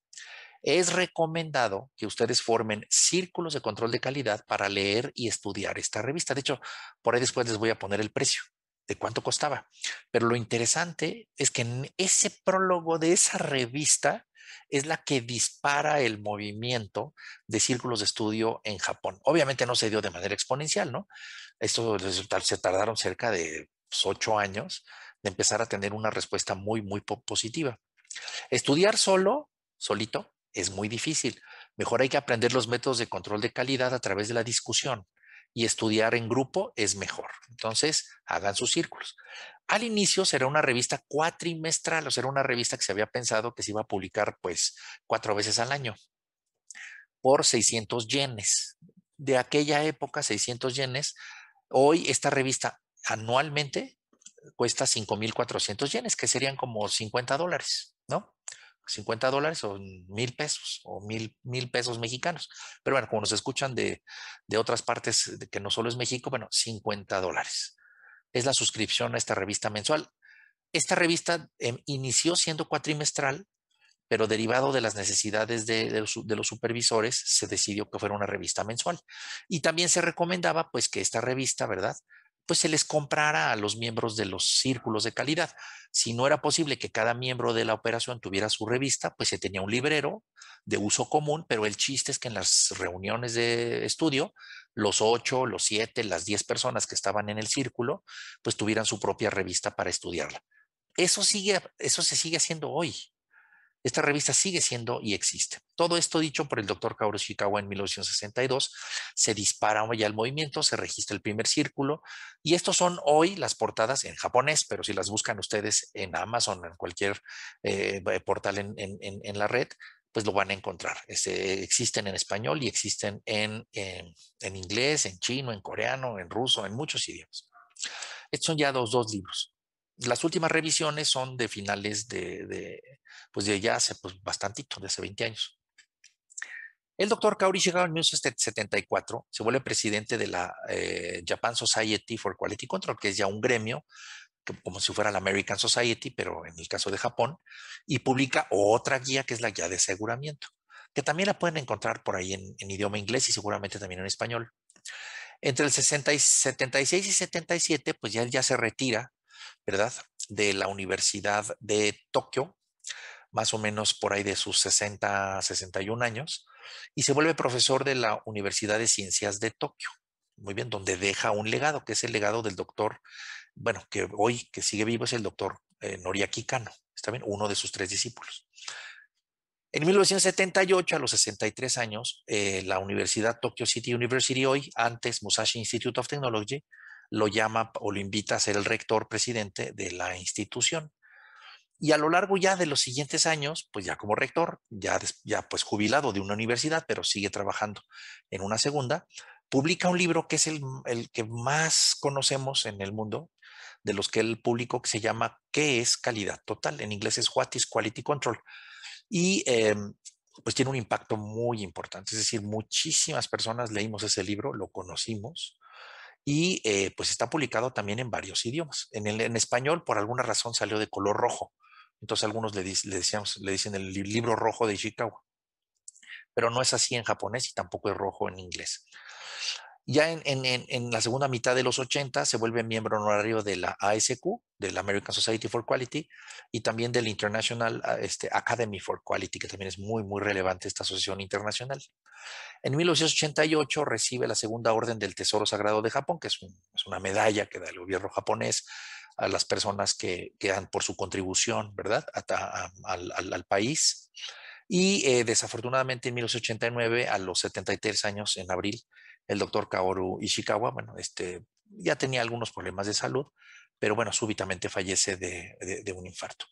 Es recomendado que ustedes formen círculos de control de calidad para leer y estudiar esta revista. De hecho, por ahí después les voy a poner el precio de cuánto costaba. Pero lo interesante es que ese prólogo de esa revista es la que dispara el movimiento de círculos de estudio en Japón. Obviamente no se dio de manera exponencial, ¿no? Esto se tardaron cerca de pues, ocho años de empezar a tener una respuesta muy, muy positiva. Estudiar solo, solito, es muy difícil. Mejor hay que aprender los métodos de control de calidad a través de la discusión y estudiar en grupo es mejor. Entonces, hagan sus círculos. Al inicio será una revista cuatrimestral, o será una revista que se había pensado que se iba a publicar pues cuatro veces al año por 600 yenes. De aquella época, 600 yenes. Hoy esta revista anualmente cuesta 5.400 yenes, que serían como 50 dólares, ¿no? 50 dólares o mil pesos o mil, pesos mexicanos. Pero bueno, como nos escuchan de, de otras partes que no solo es México, bueno, 50 dólares. Es la suscripción a esta revista mensual. Esta revista em, inició siendo cuatrimestral, pero derivado de las necesidades de, los, supervisores, se decidió que fuera una revista mensual. Y también se recomendaba, pues, que esta revista, ¿verdad? pues se les comprara a los miembros de los círculos de calidad. Si no era posible que cada miembro de la operación tuviera su revista, pues se tenía un librero de uso común, pero el chiste es que en las reuniones de estudio, los ocho, los siete, las diez personas que estaban en el círculo, pues tuvieran su propia revista para estudiarla. Eso, sigue, eso se sigue haciendo hoy. Esta revista sigue siendo y existe. Todo esto dicho por el doctor Kaoru Shikawa en 1962, se dispara ya el movimiento, se registra el primer círculo y estos son hoy las portadas en japonés, pero si las buscan ustedes en Amazon, en cualquier eh, eh, portal en, la red, pues lo van a encontrar. Este, existen en español y existen en, en, inglés, en chino, en coreano, en ruso, en muchos idiomas. Estos son ya los dos libros las últimas revisiones son de finales de, pues de ya hace pues bastantito, de hace 20 años. El doctor Kaori Shigao en 1974 se vuelve presidente de la eh, Japan Society for Quality Control, que es ya un gremio, como si fuera la American Society, pero en el caso de Japón, y publica otra guía que es la guía de aseguramiento, que también la pueden encontrar por ahí en, idioma inglés y seguramente también en español. Entre el 60 y 76 y 77, pues ya él ya se retira de la Universidad de Tokio, más o menos por ahí de sus 60, 61 años, y se vuelve profesor de la Universidad de Ciencias de Tokio. Muy bien, donde deja un legado, que es el legado del doctor, bueno, que hoy, que sigue vivo, es el doctor eh, Noriaki Kano, está bien, uno de sus tres discípulos. En 1978, a los 63 años, eh, la Universidad Tokyo City University, hoy antes Musashi Institute of Technology, lo llama o lo invita a ser el rector presidente de la institución. Y a lo largo ya de los siguientes años, pues ya como rector, ya, ya pues jubilado de una universidad, pero sigue trabajando en una segunda, publica un libro que es el, el que más conocemos en el mundo, de los que el público que se llama ¿Qué es calidad total? En inglés es What is Quality Control. Y em, pues tiene un impacto muy importante, es decir, muchísimas personas leímos ese libro, lo conocimos, y eh, pues está publicado también en varios idiomas. En, español, por alguna razón, salió de color rojo. Entonces algunos le, decíamos, le dicen el libro rojo de Ishikawa. Pero no es así en japonés y tampoco es rojo en inglés. Ya en, la segunda mitad de los 80 se vuelve miembro honorario de la ASQ, de la American Society for Quality, y también del International ah, este, Academy for Quality, que también es muy, muy relevante esta asociación internacional. En 1988 recibe la segunda orden del Tesoro Sagrado de Japón, que es, una medalla que da el gobierno japonés a las personas que, dan por su contribución, ¿verdad?, al, país. Y eh, desafortunadamente en 1989, a los 73 años, en abril, el doctor Kaoru Ishikawa, bueno, este, ya tenía algunos problemas de salud, pero bueno, súbitamente fallece de, un infarto.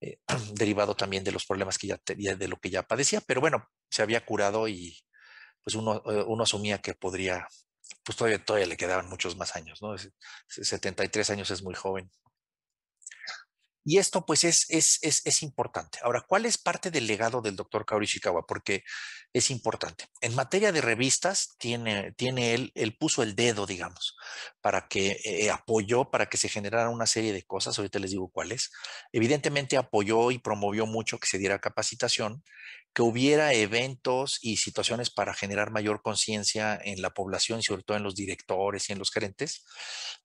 Eh, derivado también de los problemas que ya tenía, de lo que ya padecía, pero bueno, se había curado y pues eh, uno, asumía que podría, pues todavía, le quedaban muchos más años, ¿no? 73 años es muy joven. Y esto pues es, es, es, importante. Ahora, ¿cuál es parte del legado del doctor Kaori Porque es importante. En materia de revistas, tiene, tiene él, él puso el dedo, digamos, para que eh, apoyó, para que se generara una serie de cosas, ahorita les digo cuáles. Evidentemente apoyó y promovió mucho que se diera capacitación que hubiera eventos y situaciones para generar mayor conciencia en la población, sobre todo en los directores y en los gerentes,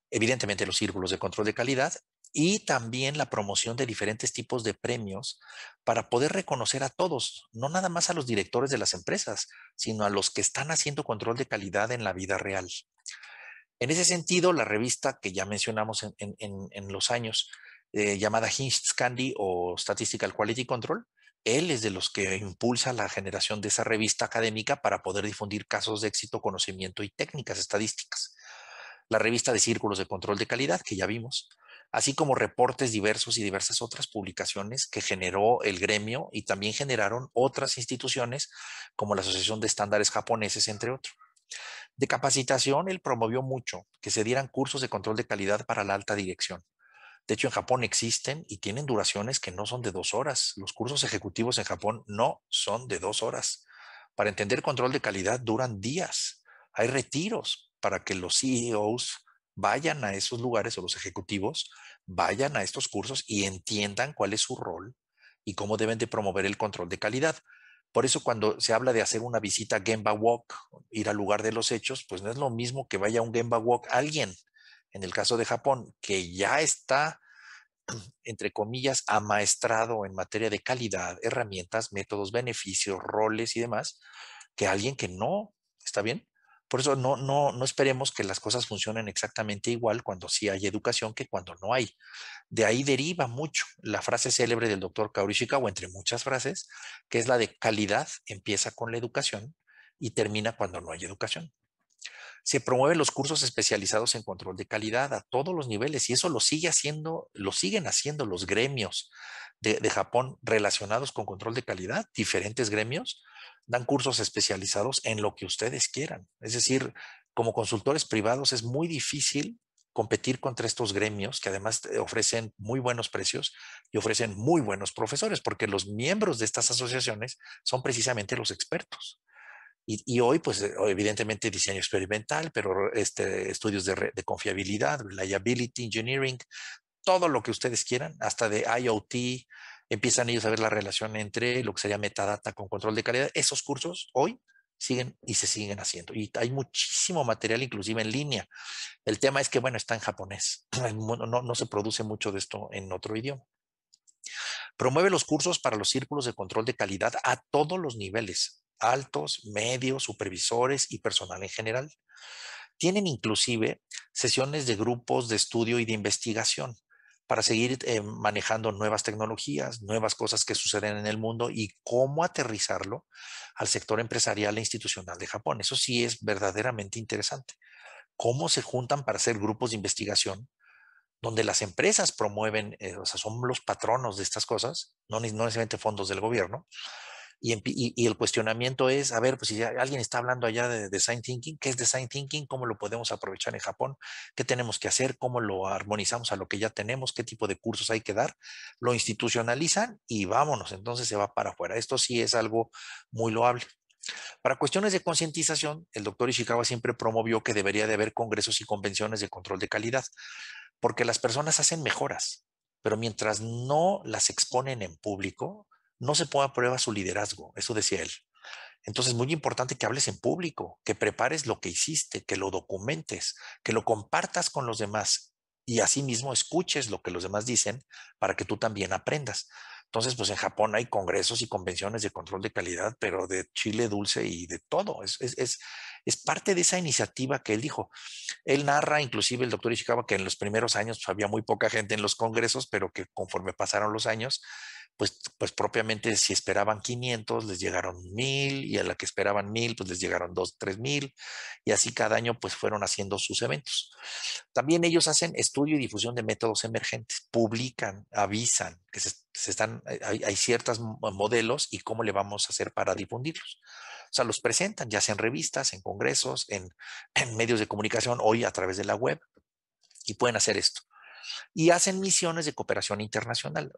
evidentemente los círculos de control de calidad y también la promoción de diferentes tipos de premios para poder reconocer a todos, no nada más a los directores de las empresas, sino a los que están haciendo control de calidad en la vida real. En ese sentido, la revista que ya mencionamos en, los años, eh, llamada Hinge Candy o Statistical Quality Control, él es de los que impulsa la generación de esa revista académica para poder difundir casos de éxito, conocimiento y técnicas estadísticas. La revista de círculos de control de calidad, que ya vimos, así como reportes diversos y diversas otras publicaciones que generó el gremio y también generaron otras instituciones como la Asociación de Estándares Japoneses, entre otros. De capacitación, él promovió mucho que se dieran cursos de control de calidad para la alta dirección de hecho, en Japón existen y tienen duraciones que no son de dos horas. Los cursos ejecutivos en Japón no son de dos horas. Para entender control de calidad duran días. Hay retiros para que los CEOs vayan a esos lugares o los ejecutivos vayan a estos cursos y entiendan cuál es su rol y cómo deben de promover el control de calidad. Por eso cuando se habla de hacer una visita a Gemba Walk, ir al lugar de los hechos, pues no es lo mismo que vaya a un Gemba Walk alguien, en el caso de Japón, que ya está entre comillas, amaestrado en materia de calidad, herramientas, métodos, beneficios, roles y demás, que alguien que no, ¿está bien? Por eso no, no, no esperemos que las cosas funcionen exactamente igual cuando sí hay educación que cuando no hay. De ahí deriva mucho la frase célebre del doctor o entre muchas frases, que es la de calidad empieza con la educación y termina cuando no hay educación. Se promueven los cursos especializados en control de calidad a todos los niveles y eso lo sigue haciendo, lo siguen haciendo los gremios de Japón relacionados con control de calidad, diferentes gremios dan cursos especializados en lo que ustedes quieran. Es decir, como consultores privados es muy difícil competir contra estos gremios que además ofrecen muy buenos precios y ofrecen muy buenos profesores, porque los miembros de estas asociaciones son precisamente los expertos. Y, hoy, pues, eh, evidentemente diseño experimental, pero este, estudios de, confiabilidad, reliability, engineering, todo lo que ustedes quieran, hasta de IoT, empiezan ellos a ver la relación entre lo que sería metadata con control de calidad. Esos cursos hoy siguen y se siguen haciendo. Y hay muchísimo material, inclusive en línea. El tema es que, bueno, está en japonés. no se produce mucho de esto en otro idioma. Promueve los cursos para los círculos de control de calidad a todos los niveles, altos, medios, supervisores y personal en general. Tienen inclusive sesiones de grupos de estudio y de investigación para seguir eh, manejando nuevas tecnologías, nuevas cosas que suceden en el mundo y cómo aterrizarlo al sector empresarial e institucional de Japón. Eso sí es verdaderamente interesante. Cómo se juntan para hacer grupos de investigación donde las empresas promueven, eh, o sea, son los patronos de estas cosas, no, no necesariamente fondos del gobierno, y, el cuestionamiento es, a ver, pues si alguien está hablando allá de, design thinking, ¿qué es design thinking? ¿Cómo lo podemos aprovechar en Japón? ¿Qué tenemos que hacer? ¿Cómo lo armonizamos a lo que ya tenemos? ¿Qué tipo de cursos hay que dar? Lo institucionalizan y vámonos, entonces se va para afuera. Esto sí es algo muy loable. Para cuestiones de concientización, el doctor Ishikawa siempre promovió que debería de haber congresos y convenciones de control de calidad, porque las personas hacen mejoras, pero mientras no las exponen en público, no se ponga a prueba su liderazgo, eso decía él. Entonces, es muy importante que hables en público, que prepares lo que hiciste, que lo documentes, que lo compartas con los demás y asimismo escuches lo que los demás dicen para que tú también aprendas. Entonces, pues en Japón hay congresos y convenciones de control de calidad, pero de chile dulce y de todo. Es, parte de esa iniciativa que él dijo. Él narra, inclusive el doctor Ishikawa, que en los primeros años pues, había muy poca gente en los congresos, pero que conforme pasaron los años, pues, pues, propiamente si esperaban 500, les llegaron 1000 y a la que esperaban 1000, pues les llegaron 2, 3000 y así cada año pues fueron haciendo sus eventos. También ellos hacen estudio y difusión de métodos emergentes, publican, avisan que se, están, eh, hay, ciertos modelos y cómo le vamos a hacer para difundirlos. O sea, los presentan ya sea en revistas, en congresos, en, en medios de comunicación, hoy a través de la web y pueden hacer esto y hacen misiones de cooperación internacional.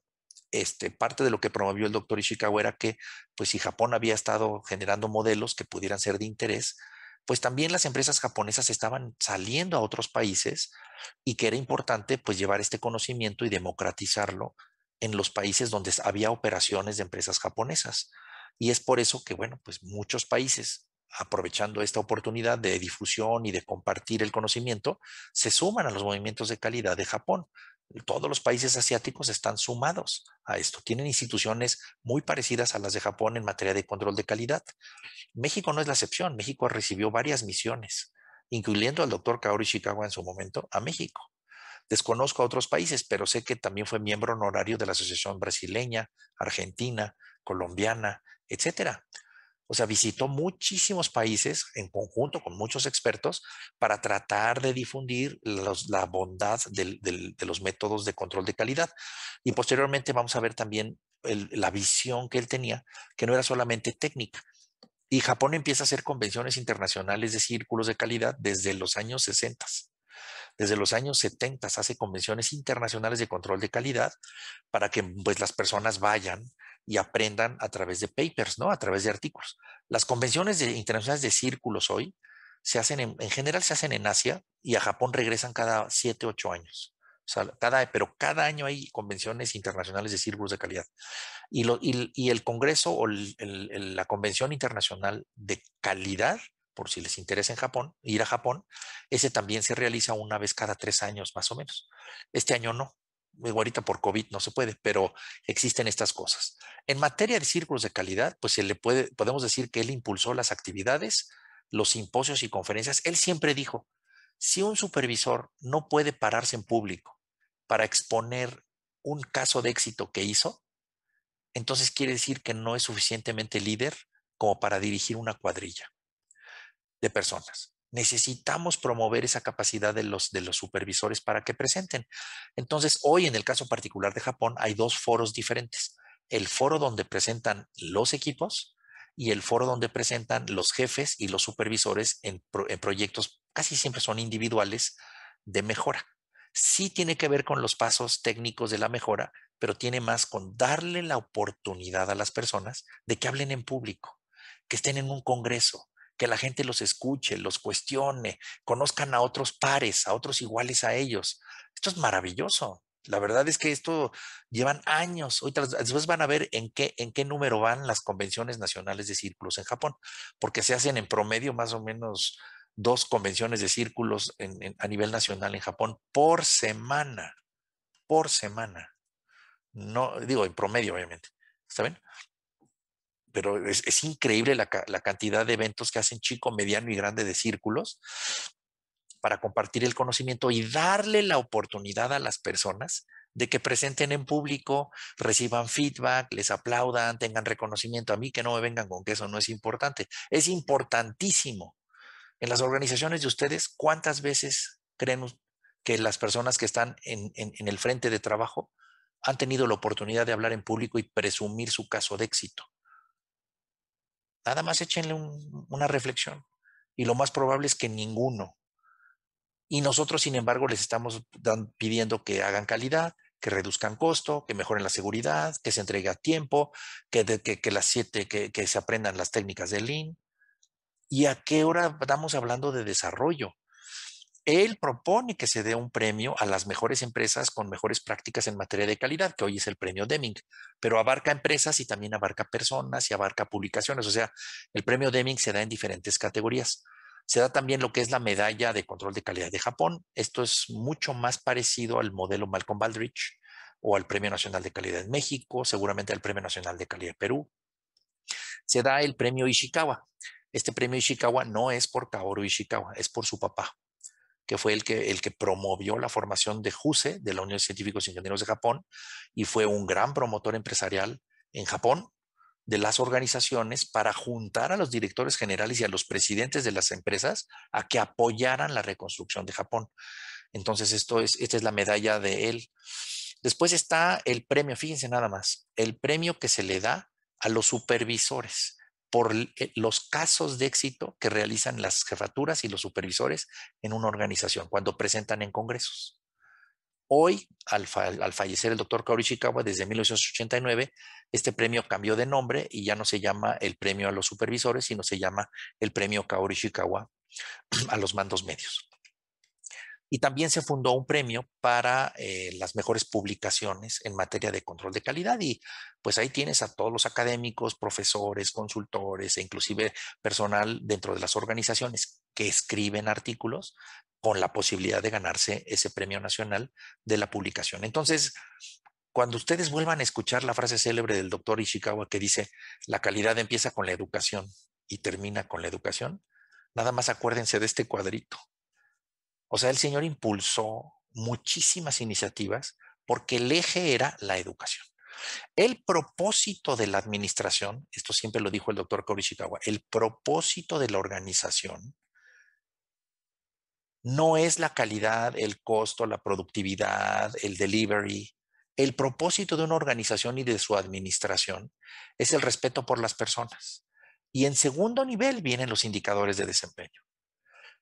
Este, parte de lo que promovió el doctor Ishikawa era que, pues si Japón había estado generando modelos que pudieran ser de interés, pues también las empresas japonesas estaban saliendo a otros países y que era importante pues llevar este conocimiento y democratizarlo en los países donde había operaciones de empresas japonesas. Y es por eso que, bueno, pues muchos países, aprovechando esta oportunidad de difusión y de compartir el conocimiento, se suman a los movimientos de calidad de Japón todos los países asiáticos están sumados a esto. Tienen instituciones muy parecidas a las de Japón en materia de control de calidad. México no es la excepción. México recibió varias misiones, incluyendo al doctor Kaori Chicago en su momento a México. Desconozco a otros países, pero sé que también fue miembro honorario de la Asociación Brasileña, Argentina, Colombiana, etcétera. O sea, visitó muchísimos países en conjunto con muchos expertos para tratar de difundir la bondad de los métodos de control de calidad. Y posteriormente vamos a ver también la visión que él tenía, que no era solamente técnica. Y Japón empieza a hacer convenciones internacionales de círculos de calidad desde los años 60 desde los años 70 hace convenciones internacionales de control de calidad para que pues, las personas vayan y aprendan a través de papers, ¿no? A través de artículos. Las convenciones internacionales de círculos hoy se hacen en, general se hacen en Asia y a Japón regresan cada 7, 8 años. O sea, cada, pero cada año hay convenciones internacionales de círculos de calidad. Y, y, el Congreso o la Convención Internacional de Calidad, por si les interesa en Japón, ir a Japón, ese también se realiza una vez cada tres años más o menos. Este año no, ahorita por COVID no se puede, pero existen estas cosas. En materia de círculos de calidad, pues se le puede, podemos decir que él impulsó las actividades, los simposios y conferencias. Él siempre dijo, si un supervisor no puede pararse en público para exponer un caso de éxito que hizo, entonces quiere decir que no es suficientemente líder como para dirigir una cuadrilla de personas necesitamos promover esa capacidad de los, de los supervisores para que presenten. Entonces, hoy en el caso particular de Japón hay dos foros diferentes. El foro donde presentan los equipos y el foro donde presentan los jefes y los supervisores en, en proyectos, casi siempre son individuales, de mejora. Sí tiene que ver con los pasos técnicos de la mejora, pero tiene más con darle la oportunidad a las personas de que hablen en público, que estén en un congreso, que la gente los escuche, los cuestione, conozcan a otros pares, a otros iguales a ellos. Esto es maravilloso. La verdad es que esto llevan años. Hoy después van a ver en qué, en qué número van las convenciones nacionales de círculos en Japón, porque se hacen en promedio más o menos dos convenciones de círculos a nivel nacional en Japón por semana, por semana. No digo en promedio, obviamente. ¿Está bien? pero es, increíble la, cantidad de eventos que hacen chico, mediano y grande de círculos para compartir el conocimiento y darle la oportunidad a las personas de que presenten en público, reciban feedback, les aplaudan, tengan reconocimiento. A mí que no me vengan con que eso no es importante. Es importantísimo. En las organizaciones de ustedes, ¿cuántas veces creen que las personas que están en el frente de trabajo han tenido la oportunidad de hablar en público y presumir su caso de éxito? Nada más échenle una reflexión. Y lo más probable es que ninguno. Y nosotros, sin embargo, les estamos pidiendo que hagan calidad, que reduzcan costo, que mejoren la seguridad, que se entregue a tiempo, que, que, las siete, que, que, se aprendan las técnicas de Lean. ¿Y a qué hora estamos hablando de desarrollo? Él propone que se dé un premio a las mejores empresas con mejores prácticas en materia de calidad, que hoy es el premio Deming, pero abarca empresas y también abarca personas y abarca publicaciones. O sea, el premio Deming se da en diferentes categorías. Se da también lo que es la medalla de control de calidad de Japón. Esto es mucho más parecido al modelo Malcolm Baldrige o al Premio Nacional de Calidad en México, seguramente al Premio Nacional de Calidad de Perú. Se da el premio Ishikawa. Este premio Ishikawa no es por Kaoru Ishikawa, es por su papá, que fue el que, el que promovió la formación de JUSE, de la Unión de Científicos e Ingenieros de Japón, y fue un gran promotor empresarial en Japón de las organizaciones para juntar a los directores generales y a los presidentes de las empresas a que apoyaran la reconstrucción de Japón. Entonces, esto es, esta es la medalla de él. Después está el premio, fíjense nada más, el premio que se le da a los supervisores por eh, los casos de éxito que realizan las jefaturas y los supervisores en una organización cuando presentan en congresos. Hoy, al, fallecer el doctor Kaori desde 1989, este premio cambió de nombre y ya no se llama el premio a los supervisores, sino se llama el premio Kaori a los mandos medios y también se fundó un premio para eh, las mejores publicaciones en materia de control de calidad y pues ahí tienes a todos los académicos, profesores, consultores e inclusive personal dentro de las organizaciones que escriben artículos con la posibilidad de ganarse ese premio nacional de la publicación. Entonces, cuando ustedes vuelvan a escuchar la frase célebre del doctor Ishikawa que dice, la calidad empieza con la educación y termina con la educación, nada más acuérdense de este cuadrito o sea, el Señor impulsó muchísimas iniciativas porque el eje era la educación. El propósito de la administración, esto siempre lo dijo el doctor Korishikawa, el propósito de la organización no es la calidad, el costo, la productividad, el delivery. El propósito de una organización y de su administración es el respeto por las personas. Y en segundo nivel vienen los indicadores de desempeño.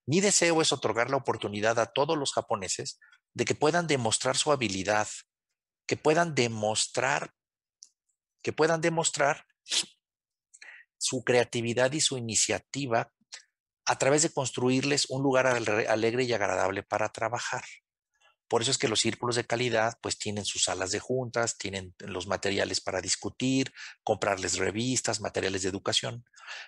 Mi deseo es otorgar la oportunidad a todos los japoneses de que puedan demostrar su habilidad, que puedan demostrar, que puedan demostrar su creatividad y su iniciativa a través de construirles un lugar alegre y agradable para trabajar. Por eso es que los círculos de calidad pues tienen sus salas de juntas, tienen los materiales para discutir, comprarles revistas, materiales de educación.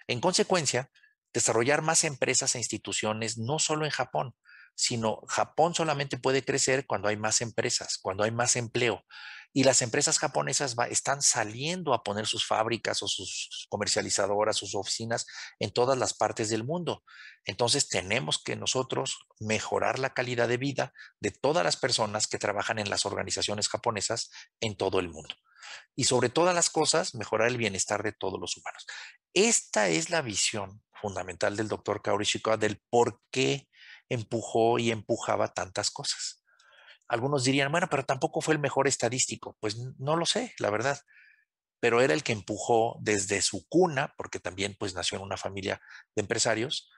En consecuencia, desarrollar más empresas e instituciones, no solo en Japón, sino Japón solamente puede crecer cuando hay más empresas, cuando hay más empleo. Y las empresas japonesas están saliendo a poner sus fábricas o sus comercializadoras, sus oficinas en todas las partes del mundo. Entonces tenemos que nosotros mejorar la calidad de vida de todas las personas que trabajan en las organizaciones japonesas en todo el mundo. Y sobre todas las cosas, mejorar el bienestar de todos los humanos. Esta es la visión fundamental del doctor Kaori del por qué empujó y empujaba tantas cosas. Algunos dirían, bueno, pero tampoco fue el mejor estadístico. Pues no lo sé, la verdad. Pero era el que empujó desde su cuna, porque también pues nació en una familia de empresarios,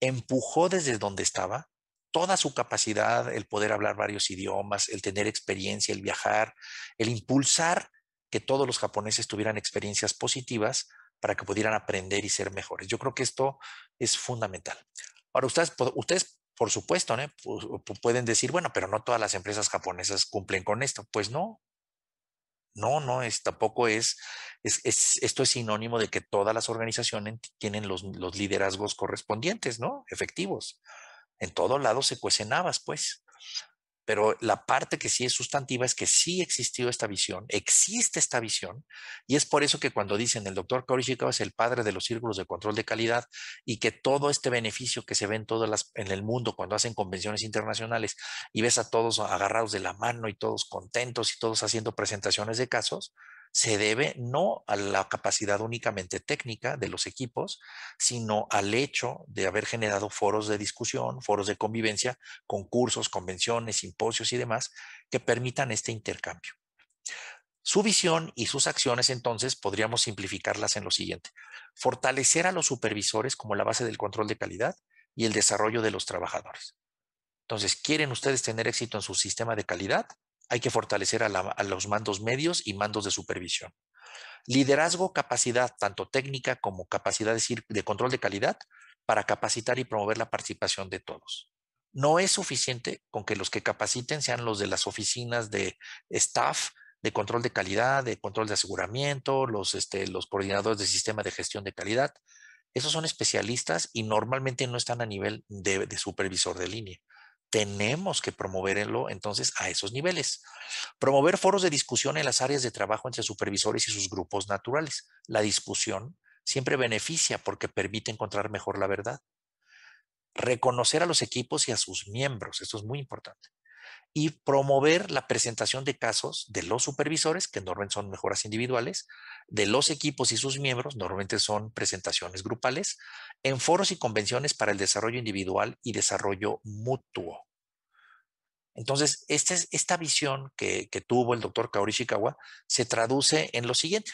empujó desde donde estaba toda su capacidad, el poder hablar varios idiomas, el tener experiencia, el viajar, el impulsar que todos los japoneses tuvieran experiencias positivas para que pudieran aprender y ser mejores. Yo creo que esto es fundamental. Ahora, ustedes, ustedes por supuesto, pues, pueden decir, bueno, pero no todas las empresas japonesas cumplen con esto. Pues no. No, no, es, tampoco es, es, esto es sinónimo de que todas las organizaciones tienen los, liderazgos correspondientes, ¿no? Efectivos. En todos lados se cuecen habas, pues pero la parte que sí es sustantiva es que sí existió esta visión, existe esta visión, y es por eso que cuando dicen el doctor Korishikawa es el padre de los círculos de control de calidad y que todo este beneficio que se ve todas en el mundo cuando hacen convenciones internacionales y ves a todos agarrados de la mano y todos contentos y todos haciendo presentaciones de casos, se debe no a la capacidad únicamente técnica de los equipos, sino al hecho de haber generado foros de discusión, foros de convivencia, concursos, convenciones, simposios y demás que permitan este intercambio. Su visión y sus acciones, entonces, podríamos simplificarlas en lo siguiente. Fortalecer a los supervisores como la base del control de calidad y el desarrollo de los trabajadores. Entonces, ¿quieren ustedes tener éxito en su sistema de calidad? hay que fortalecer a, los mandos medios y mandos de supervisión. Liderazgo, capacidad, tanto técnica como capacidad de, control de calidad, para capacitar y promover la participación de todos. No es suficiente con que los que capaciten sean los de las oficinas de staff, de control de calidad, de control de aseguramiento, los, este, coordinadores de sistema de gestión de calidad. Esos son especialistas y normalmente no están a nivel de supervisor de línea tenemos que promoverlo entonces a esos niveles. Promover foros de discusión en las áreas de trabajo entre supervisores y sus grupos naturales. La discusión siempre beneficia porque permite encontrar mejor la verdad. Reconocer a los equipos y a sus miembros, esto es muy importante y promover la presentación de casos de los supervisores, que normalmente son mejoras individuales, de los equipos y sus miembros, normalmente son presentaciones grupales, en foros y convenciones para el desarrollo individual y desarrollo mutuo. Entonces, esta, esta visión que, tuvo el doctor Kaori Shikawa se traduce en lo siguiente.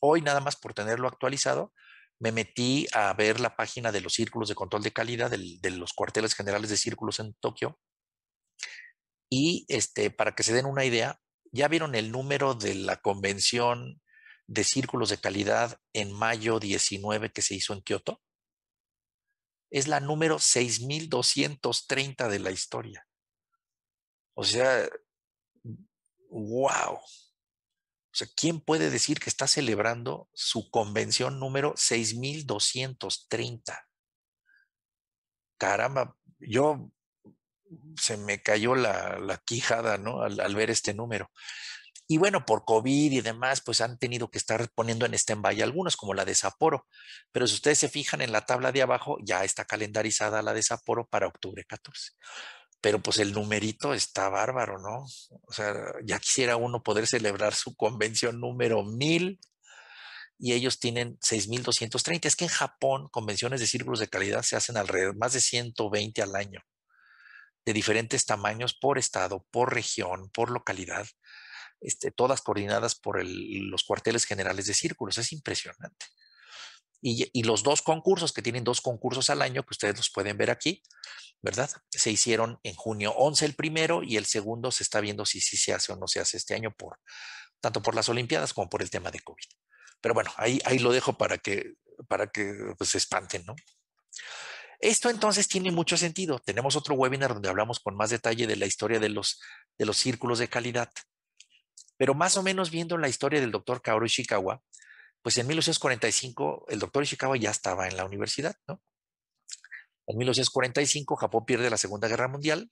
Hoy, nada más por tenerlo actualizado, me metí a ver la página de los círculos de control de calidad de los cuarteles generales de círculos en Tokio y este, para que se den una idea, ya vieron el número de la convención de círculos de calidad en mayo 19 que se hizo en Kioto. Es la número 6230 de la historia. O sea, wow. O sea, ¿quién puede decir que está celebrando su convención número 6230? Caramba, yo se me cayó la, quijada, ¿no? Al, al, ver este número. Y bueno, por COVID y demás, pues han tenido que estar poniendo en stand-by algunos, como la de Sapporo. Pero si ustedes se fijan en la tabla de abajo, ya está calendarizada la de Sapporo para octubre 14. Pero pues el numerito está bárbaro, ¿no? O sea, ya quisiera uno poder celebrar su convención número 1000 y ellos tienen 6.230. Es que en Japón convenciones de círculos de calidad se hacen alrededor más de 120 al año de diferentes tamaños por estado, por región, por localidad, este, todas coordinadas por los cuarteles generales de círculos. Es impresionante. Y, los dos concursos, que tienen dos concursos al año, que ustedes los pueden ver aquí, ¿verdad? Se hicieron en junio 11 el primero y el segundo se está viendo si, sí se hace o no se hace este año, por, tanto por las Olimpiadas como por el tema de COVID. Pero bueno, ahí, ahí lo dejo para que, para que pues, se espanten, ¿no? Esto entonces tiene mucho sentido. Tenemos otro webinar donde hablamos con más detalle de la historia de los, círculos de calidad. Pero más o menos viendo la historia del doctor Kaoru Ishikawa, pues en 1945 el doctor Ishikawa ya estaba en la universidad, ¿no? En 1945 Japón pierde la Segunda Guerra Mundial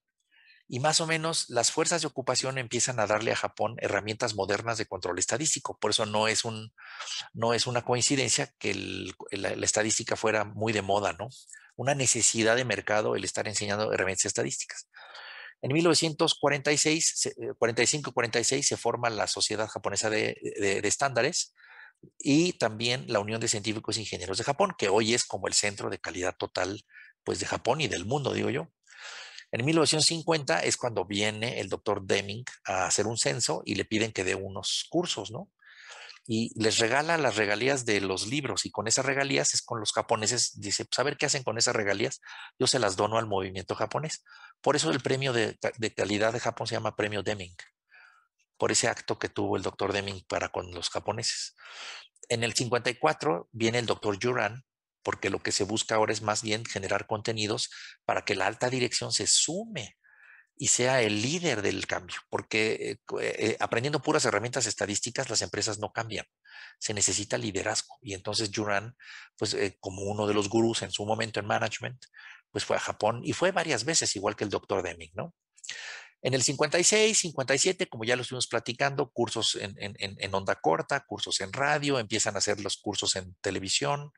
y más o menos las fuerzas de ocupación empiezan a darle a Japón herramientas modernas de control estadístico. Por eso no es, no es una coincidencia que la, la, estadística fuera muy de moda, ¿no? una necesidad de mercado el estar enseñando herramientas estadísticas. En 1946, 45-46 eh, se forma la Sociedad Japonesa de, Estándares y también la Unión de Científicos e Ingenieros de Japón, que hoy es como el centro de calidad total pues, de Japón y del mundo, digo yo. En 1950 es cuando viene el doctor Deming a hacer un censo y le piden que dé unos cursos, ¿no? y les regala las regalías de los libros y con esas regalías es con los japoneses, dice, pues qué hacen con esas regalías, yo se las dono al movimiento japonés. Por eso el premio de, de calidad de Japón se llama premio Deming, por ese acto que tuvo el doctor Deming para con los japoneses. En el 54 viene el doctor Yuran, porque lo que se busca ahora es más bien generar contenidos para que la alta dirección se sume y sea el líder del cambio, porque eh, eh, eh, aprendiendo puras herramientas estadísticas, las empresas no cambian. Se necesita liderazgo. Y entonces Juran, pues como uno de los gurús en su momento en management, pues fue a Japón y fue varias veces, igual que el doctor Deming, ¿no? En el 56, 57, como ya lo estuvimos platicando, cursos en, en onda corta, cursos en radio, empiezan a hacer los cursos en televisión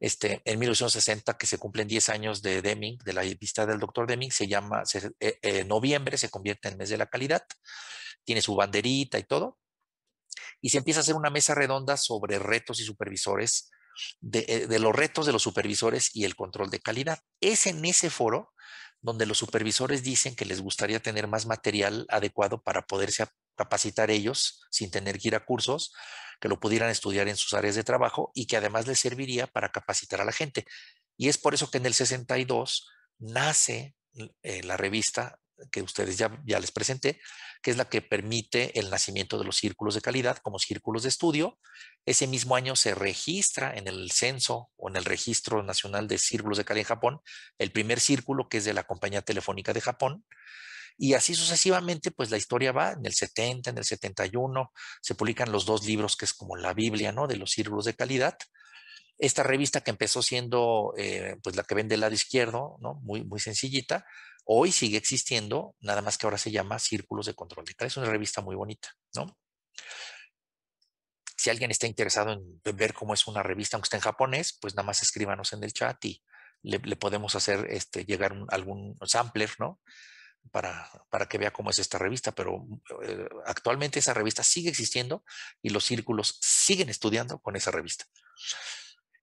este, en 1960, que se cumplen 10 años de Deming, de la vista del doctor Deming, se llama, eh, noviembre se convierte en mes de la calidad, tiene su banderita y todo, y se empieza a hacer una mesa redonda sobre retos y supervisores, de, eh, de los retos de los supervisores y el control de calidad. Es en ese foro donde los supervisores dicen que les gustaría tener más material adecuado para poderse capacitar ellos sin tener que ir a cursos que lo pudieran estudiar en sus áreas de trabajo y que además les serviría para capacitar a la gente. Y es por eso que en el 62 nace eh, la revista que ustedes ya, ya les presenté, que es la que permite el nacimiento de los círculos de calidad como círculos de estudio. Ese mismo año se registra en el censo o en el registro nacional de círculos de calidad en Japón el primer círculo que es de la compañía telefónica de Japón. Y así sucesivamente, pues la historia va en el 70, en el 71, se publican los dos libros que es como la Biblia, ¿no? De los círculos de calidad. Esta revista que empezó siendo, eh, pues la que vende el lado izquierdo, ¿no? Muy, muy sencillita, hoy sigue existiendo, nada más que ahora se llama Círculos de Control de Calidad. Es una revista muy bonita, ¿no? Si alguien está interesado en ver cómo es una revista, aunque esté en japonés, pues nada más escríbanos en el chat y le, podemos hacer este, llegar algún sampler, ¿no? para, que vea cómo es esta revista, pero mm, eh, actualmente esa revista sigue existiendo y los círculos siguen estudiando con esa revista.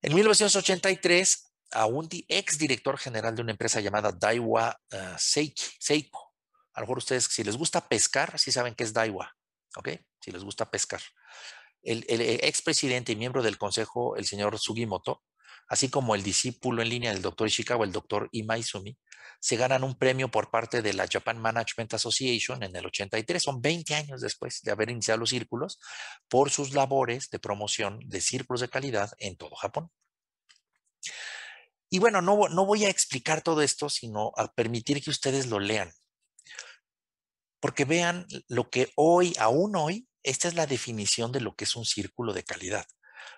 En 1983, a un ex director general de una empresa llamada Daiwa ah, Seiko, a lo mejor ustedes, si les gusta pescar, sí saben que es Daiwa, ¿ok? Si les gusta pescar. El, el presidente y miembro del consejo, el señor Sugimoto, así como el discípulo en línea del doctor Ishikawa, el doctor Imaizumi, se ganan un premio por parte de la Japan Management Association en el 83, son 20 años después de haber iniciado los círculos, por sus labores de promoción de círculos de calidad en todo Japón. Y bueno, no, no voy a explicar todo esto, sino a permitir que ustedes lo lean. Porque vean lo que hoy, aún hoy, esta es la definición de lo que es un círculo de calidad.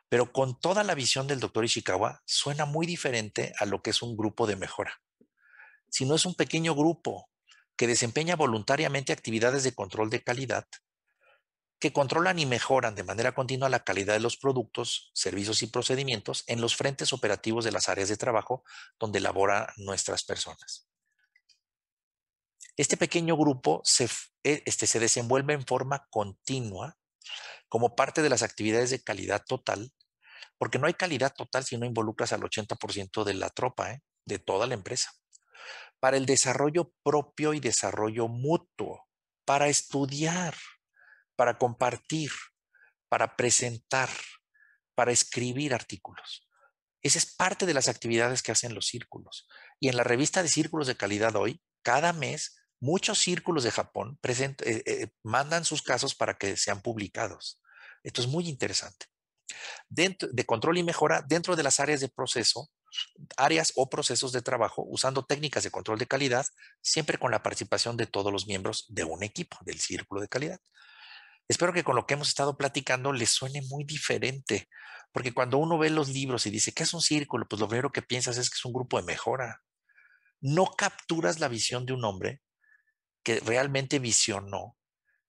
Pero con toda la visión del doctor Ishikawa, suena muy diferente a lo que es un grupo de mejora si no es un pequeño grupo que desempeña voluntariamente actividades de control de calidad, que controlan y mejoran de manera continua la calidad de los productos, servicios y procedimientos en los frentes operativos de las áreas de trabajo donde laboran nuestras personas. Este pequeño grupo se, eh, este, se desenvuelve en forma continua como parte de las actividades de calidad total, porque no hay calidad total si no involucras al 80% de la tropa, ¿eh? de toda la empresa para el desarrollo propio y desarrollo mutuo, para estudiar, para compartir, para presentar, para escribir artículos. Esa es parte de las actividades que hacen los círculos. Y en la revista de círculos de calidad hoy, cada mes, muchos círculos de Japón eh, eh, mandan sus casos para que sean publicados. Esto es muy interesante. Dentro de control y mejora, dentro de las áreas de proceso, áreas o procesos de trabajo usando técnicas de control de calidad, siempre con la participación de todos los miembros de un equipo, del círculo de calidad. Espero que con lo que hemos estado platicando les suene muy diferente, porque cuando uno ve los libros y dice, ¿qué es un círculo? Pues lo primero que piensas es que es un grupo de mejora. No capturas la visión de un hombre que realmente visionó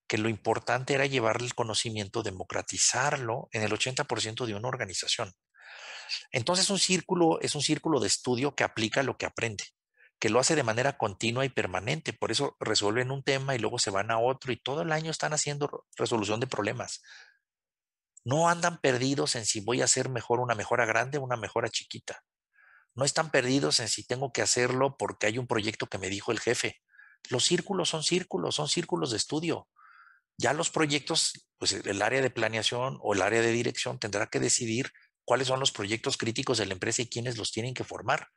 que lo importante era llevar el conocimiento, democratizarlo en el 80% de una organización. Entonces un círculo es un círculo de estudio que aplica lo que aprende, que lo hace de manera continua y permanente. Por eso resuelven un tema y luego se van a otro y todo el año están haciendo resolución de problemas. No andan perdidos en si voy a hacer mejor una mejora grande o una mejora chiquita. No están perdidos en si tengo que hacerlo porque hay un proyecto que me dijo el jefe. Los círculos son círculos, son círculos de estudio. Ya los proyectos, pues el área de planeación o el área de dirección tendrá que decidir cuáles son los proyectos críticos de la empresa y quiénes los tienen que formar.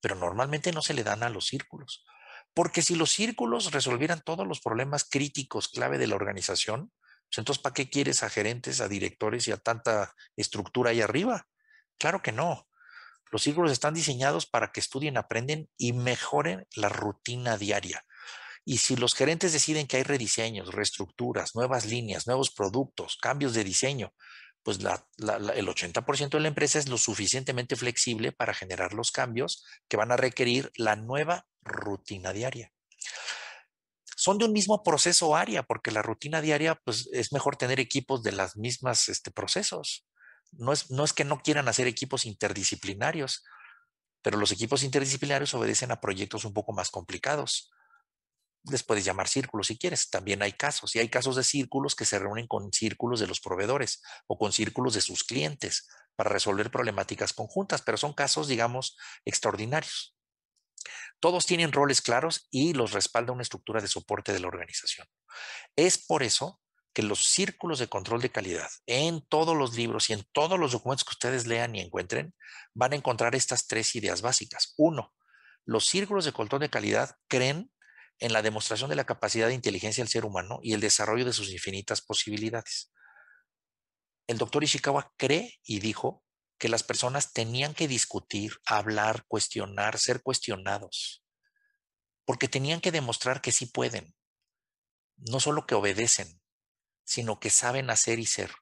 Pero normalmente no se le dan a los círculos. Porque si los círculos resolvieran todos los problemas críticos clave de la organización, pues, entonces ¿para qué quieres a gerentes, a directores y a tanta estructura ahí arriba? Claro que no. Los círculos están diseñados para que estudien, aprenden y mejoren la rutina diaria. Y si los gerentes deciden que hay rediseños, reestructuras, nuevas líneas, nuevos productos, cambios de diseño, pues el 80% de la empresa es lo suficientemente flexible para generar los cambios que van a requerir la nueva rutina diaria. Son de un mismo proceso área, porque la rutina diaria pues, es mejor tener equipos de las mismas este, procesos. No es, no es que no quieran hacer equipos interdisciplinarios, pero los equipos interdisciplinarios obedecen a proyectos un poco más complicados les puedes llamar círculos si quieres. También hay casos, y hay casos de círculos que se reúnen con círculos de los proveedores o con círculos de sus clientes para resolver problemáticas conjuntas, pero son casos, digamos, extraordinarios. Todos tienen roles claros y los respalda una estructura de soporte de la organización. Es por eso que los círculos de control de calidad en todos los libros y en todos los documentos que ustedes lean y encuentren van a encontrar estas tres ideas básicas. Uno, los círculos de control de calidad creen en la demostración de la capacidad de inteligencia del ser humano y el desarrollo de sus infinitas posibilidades. El doctor Ishikawa cree y dijo que las personas tenían que discutir, hablar, cuestionar, ser cuestionados, porque tenían que demostrar que sí pueden, no solo que obedecen, sino que saben hacer y ser.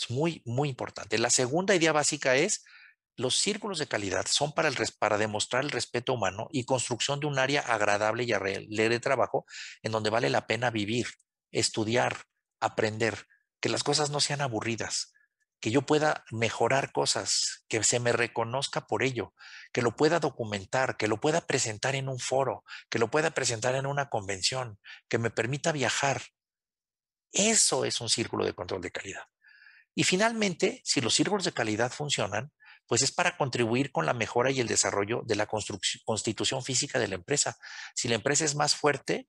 Es muy, muy importante. La segunda idea básica es los círculos de calidad son para, demostrar el respeto humano y construcción de un área agradable y alegre de trabajo en donde vale la pena vivir, estudiar, aprender, que las cosas no sean aburridas, que yo pueda mejorar cosas, que se me reconozca por ello, que lo pueda documentar, que lo pueda presentar en un foro, que lo pueda presentar en una convención, que me permita viajar. Eso es un círculo de control de calidad. Y finalmente, si los círculos de calidad funcionan, pues es para contribuir con la mejora y el desarrollo de la constitución física de la empresa. Si la empresa es más fuerte,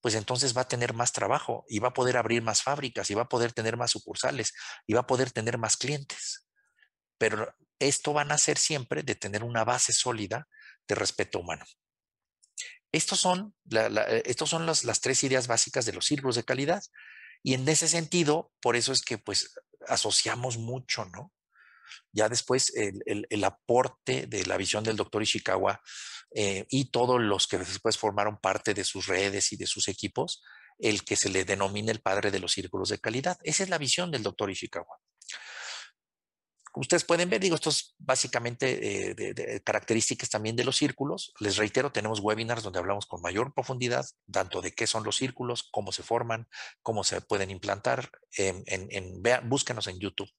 pues entonces va a tener más trabajo y va a poder abrir más fábricas y va a poder tener más sucursales y va a poder tener más clientes. Pero esto van a ser siempre de tener una base sólida de respeto humano. Estos son, eh, estos son las tres ideas básicas de los círculos de calidad. Y en ese sentido, por eso es que pues asociamos mucho, ¿no? Ya después el, aporte de la visión del doctor Ishikawa eh, y todos los que después formaron parte de sus redes y de sus equipos, el que se le denomina el padre de los círculos de calidad. Esa es la visión del doctor Ishikawa ustedes pueden ver, digo, esto es básicamente eh, características también de los círculos. Les reitero, tenemos webinars donde hablamos con mayor profundidad, tanto de qué son los círculos, cómo se forman, cómo se pueden implantar. Em, en, búsquenos en YouTube.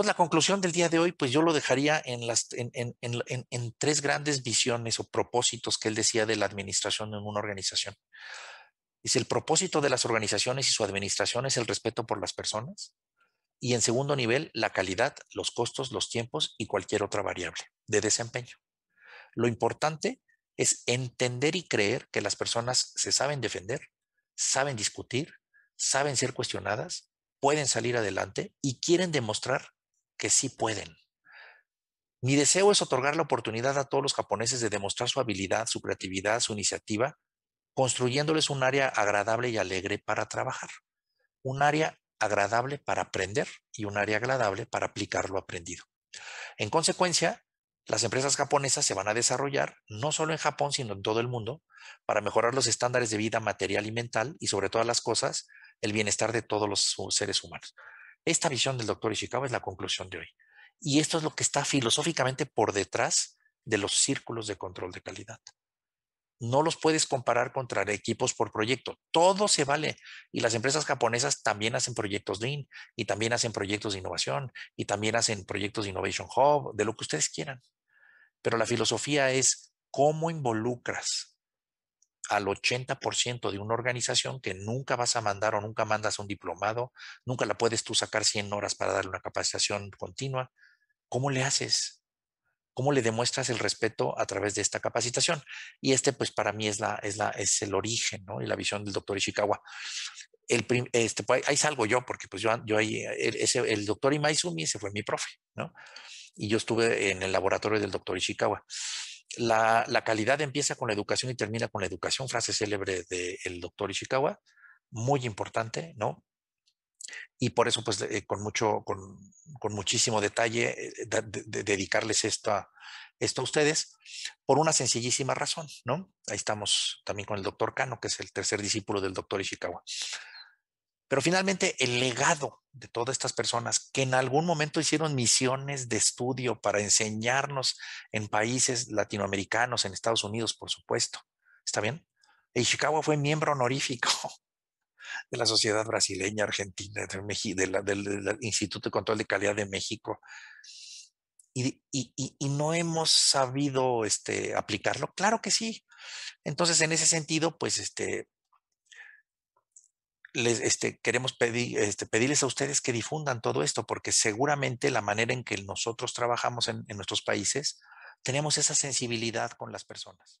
Pues, la conclusión del día de hoy, pues yo lo dejaría en, las, en, en tres grandes visiones o propósitos que él decía de la administración en una organización. Dice, el propósito de las organizaciones y su administración es el respeto por las personas. Y en segundo nivel, la calidad, los costos, los tiempos y cualquier otra variable de desempeño. Lo importante es entender y creer que las personas se saben defender, saben discutir, saben ser cuestionadas, pueden salir adelante y quieren demostrar que sí pueden. Mi deseo es otorgar la oportunidad a todos los japoneses de demostrar su habilidad, su creatividad, su iniciativa, construyéndoles un área agradable y alegre para trabajar, un área agradable para aprender y un área agradable para aplicar lo aprendido. En consecuencia, las empresas japonesas se van a desarrollar no solo en Japón, sino en todo el mundo, para mejorar los estándares de vida material y mental y sobre todas las cosas, el bienestar de todos los seres humanos. Esta visión del doctor Ishikawa es la conclusión de hoy. Y esto es lo que está filosóficamente por detrás de los círculos de control de calidad. No los puedes comparar contra equipos por proyecto. Todo se vale. Y las empresas japonesas también hacen proyectos Lean y también hacen proyectos de innovación y también hacen proyectos de Innovation Hub, de lo que ustedes quieran. Pero la filosofía es cómo involucras al 80% de una organización que nunca vas a mandar o nunca mandas un diplomado, nunca la puedes tú sacar 100 horas para darle una capacitación continua. ¿Cómo le haces? ¿Cómo le demuestras el respeto a través de esta capacitación? Y este, pues para mí es, la, es, la, es el origen y la visión del doctor Ishikawa. El este, pues ahí salgo yo, porque pues yo, yo ahí, el, ese, el doctor Imaizumi, ese fue mi profe, ¿no? Y yo estuve en el laboratorio del doctor Ishikawa la, calidad empieza con la educación y termina con la educación, frase célebre del doctor Ishikawa, muy importante, ¿no? Y por eso, pues, eh, con, mucho, con, muchísimo detalle, eh, dedicarles esto a, esto a ustedes, por una sencillísima razón, ¿no? Ahí estamos también con el doctor Cano, que es el tercer discípulo del doctor Ishikawa. Pero finalmente el legado de todas estas personas que en algún momento hicieron misiones de estudio para enseñarnos en países latinoamericanos, en Estados Unidos, por supuesto. ¿Está bien? Chicago fue miembro honorífico de la Sociedad Brasileña Argentina, del, Instituto de Control de Calidad de México. Y, no hemos sabido este, aplicarlo. Claro que sí. Entonces, en ese sentido, pues este, les, este, queremos este, pedirles a ustedes que difundan todo esto, porque seguramente la manera en que nosotros trabajamos en nuestros países, tenemos esa sensibilidad con las personas.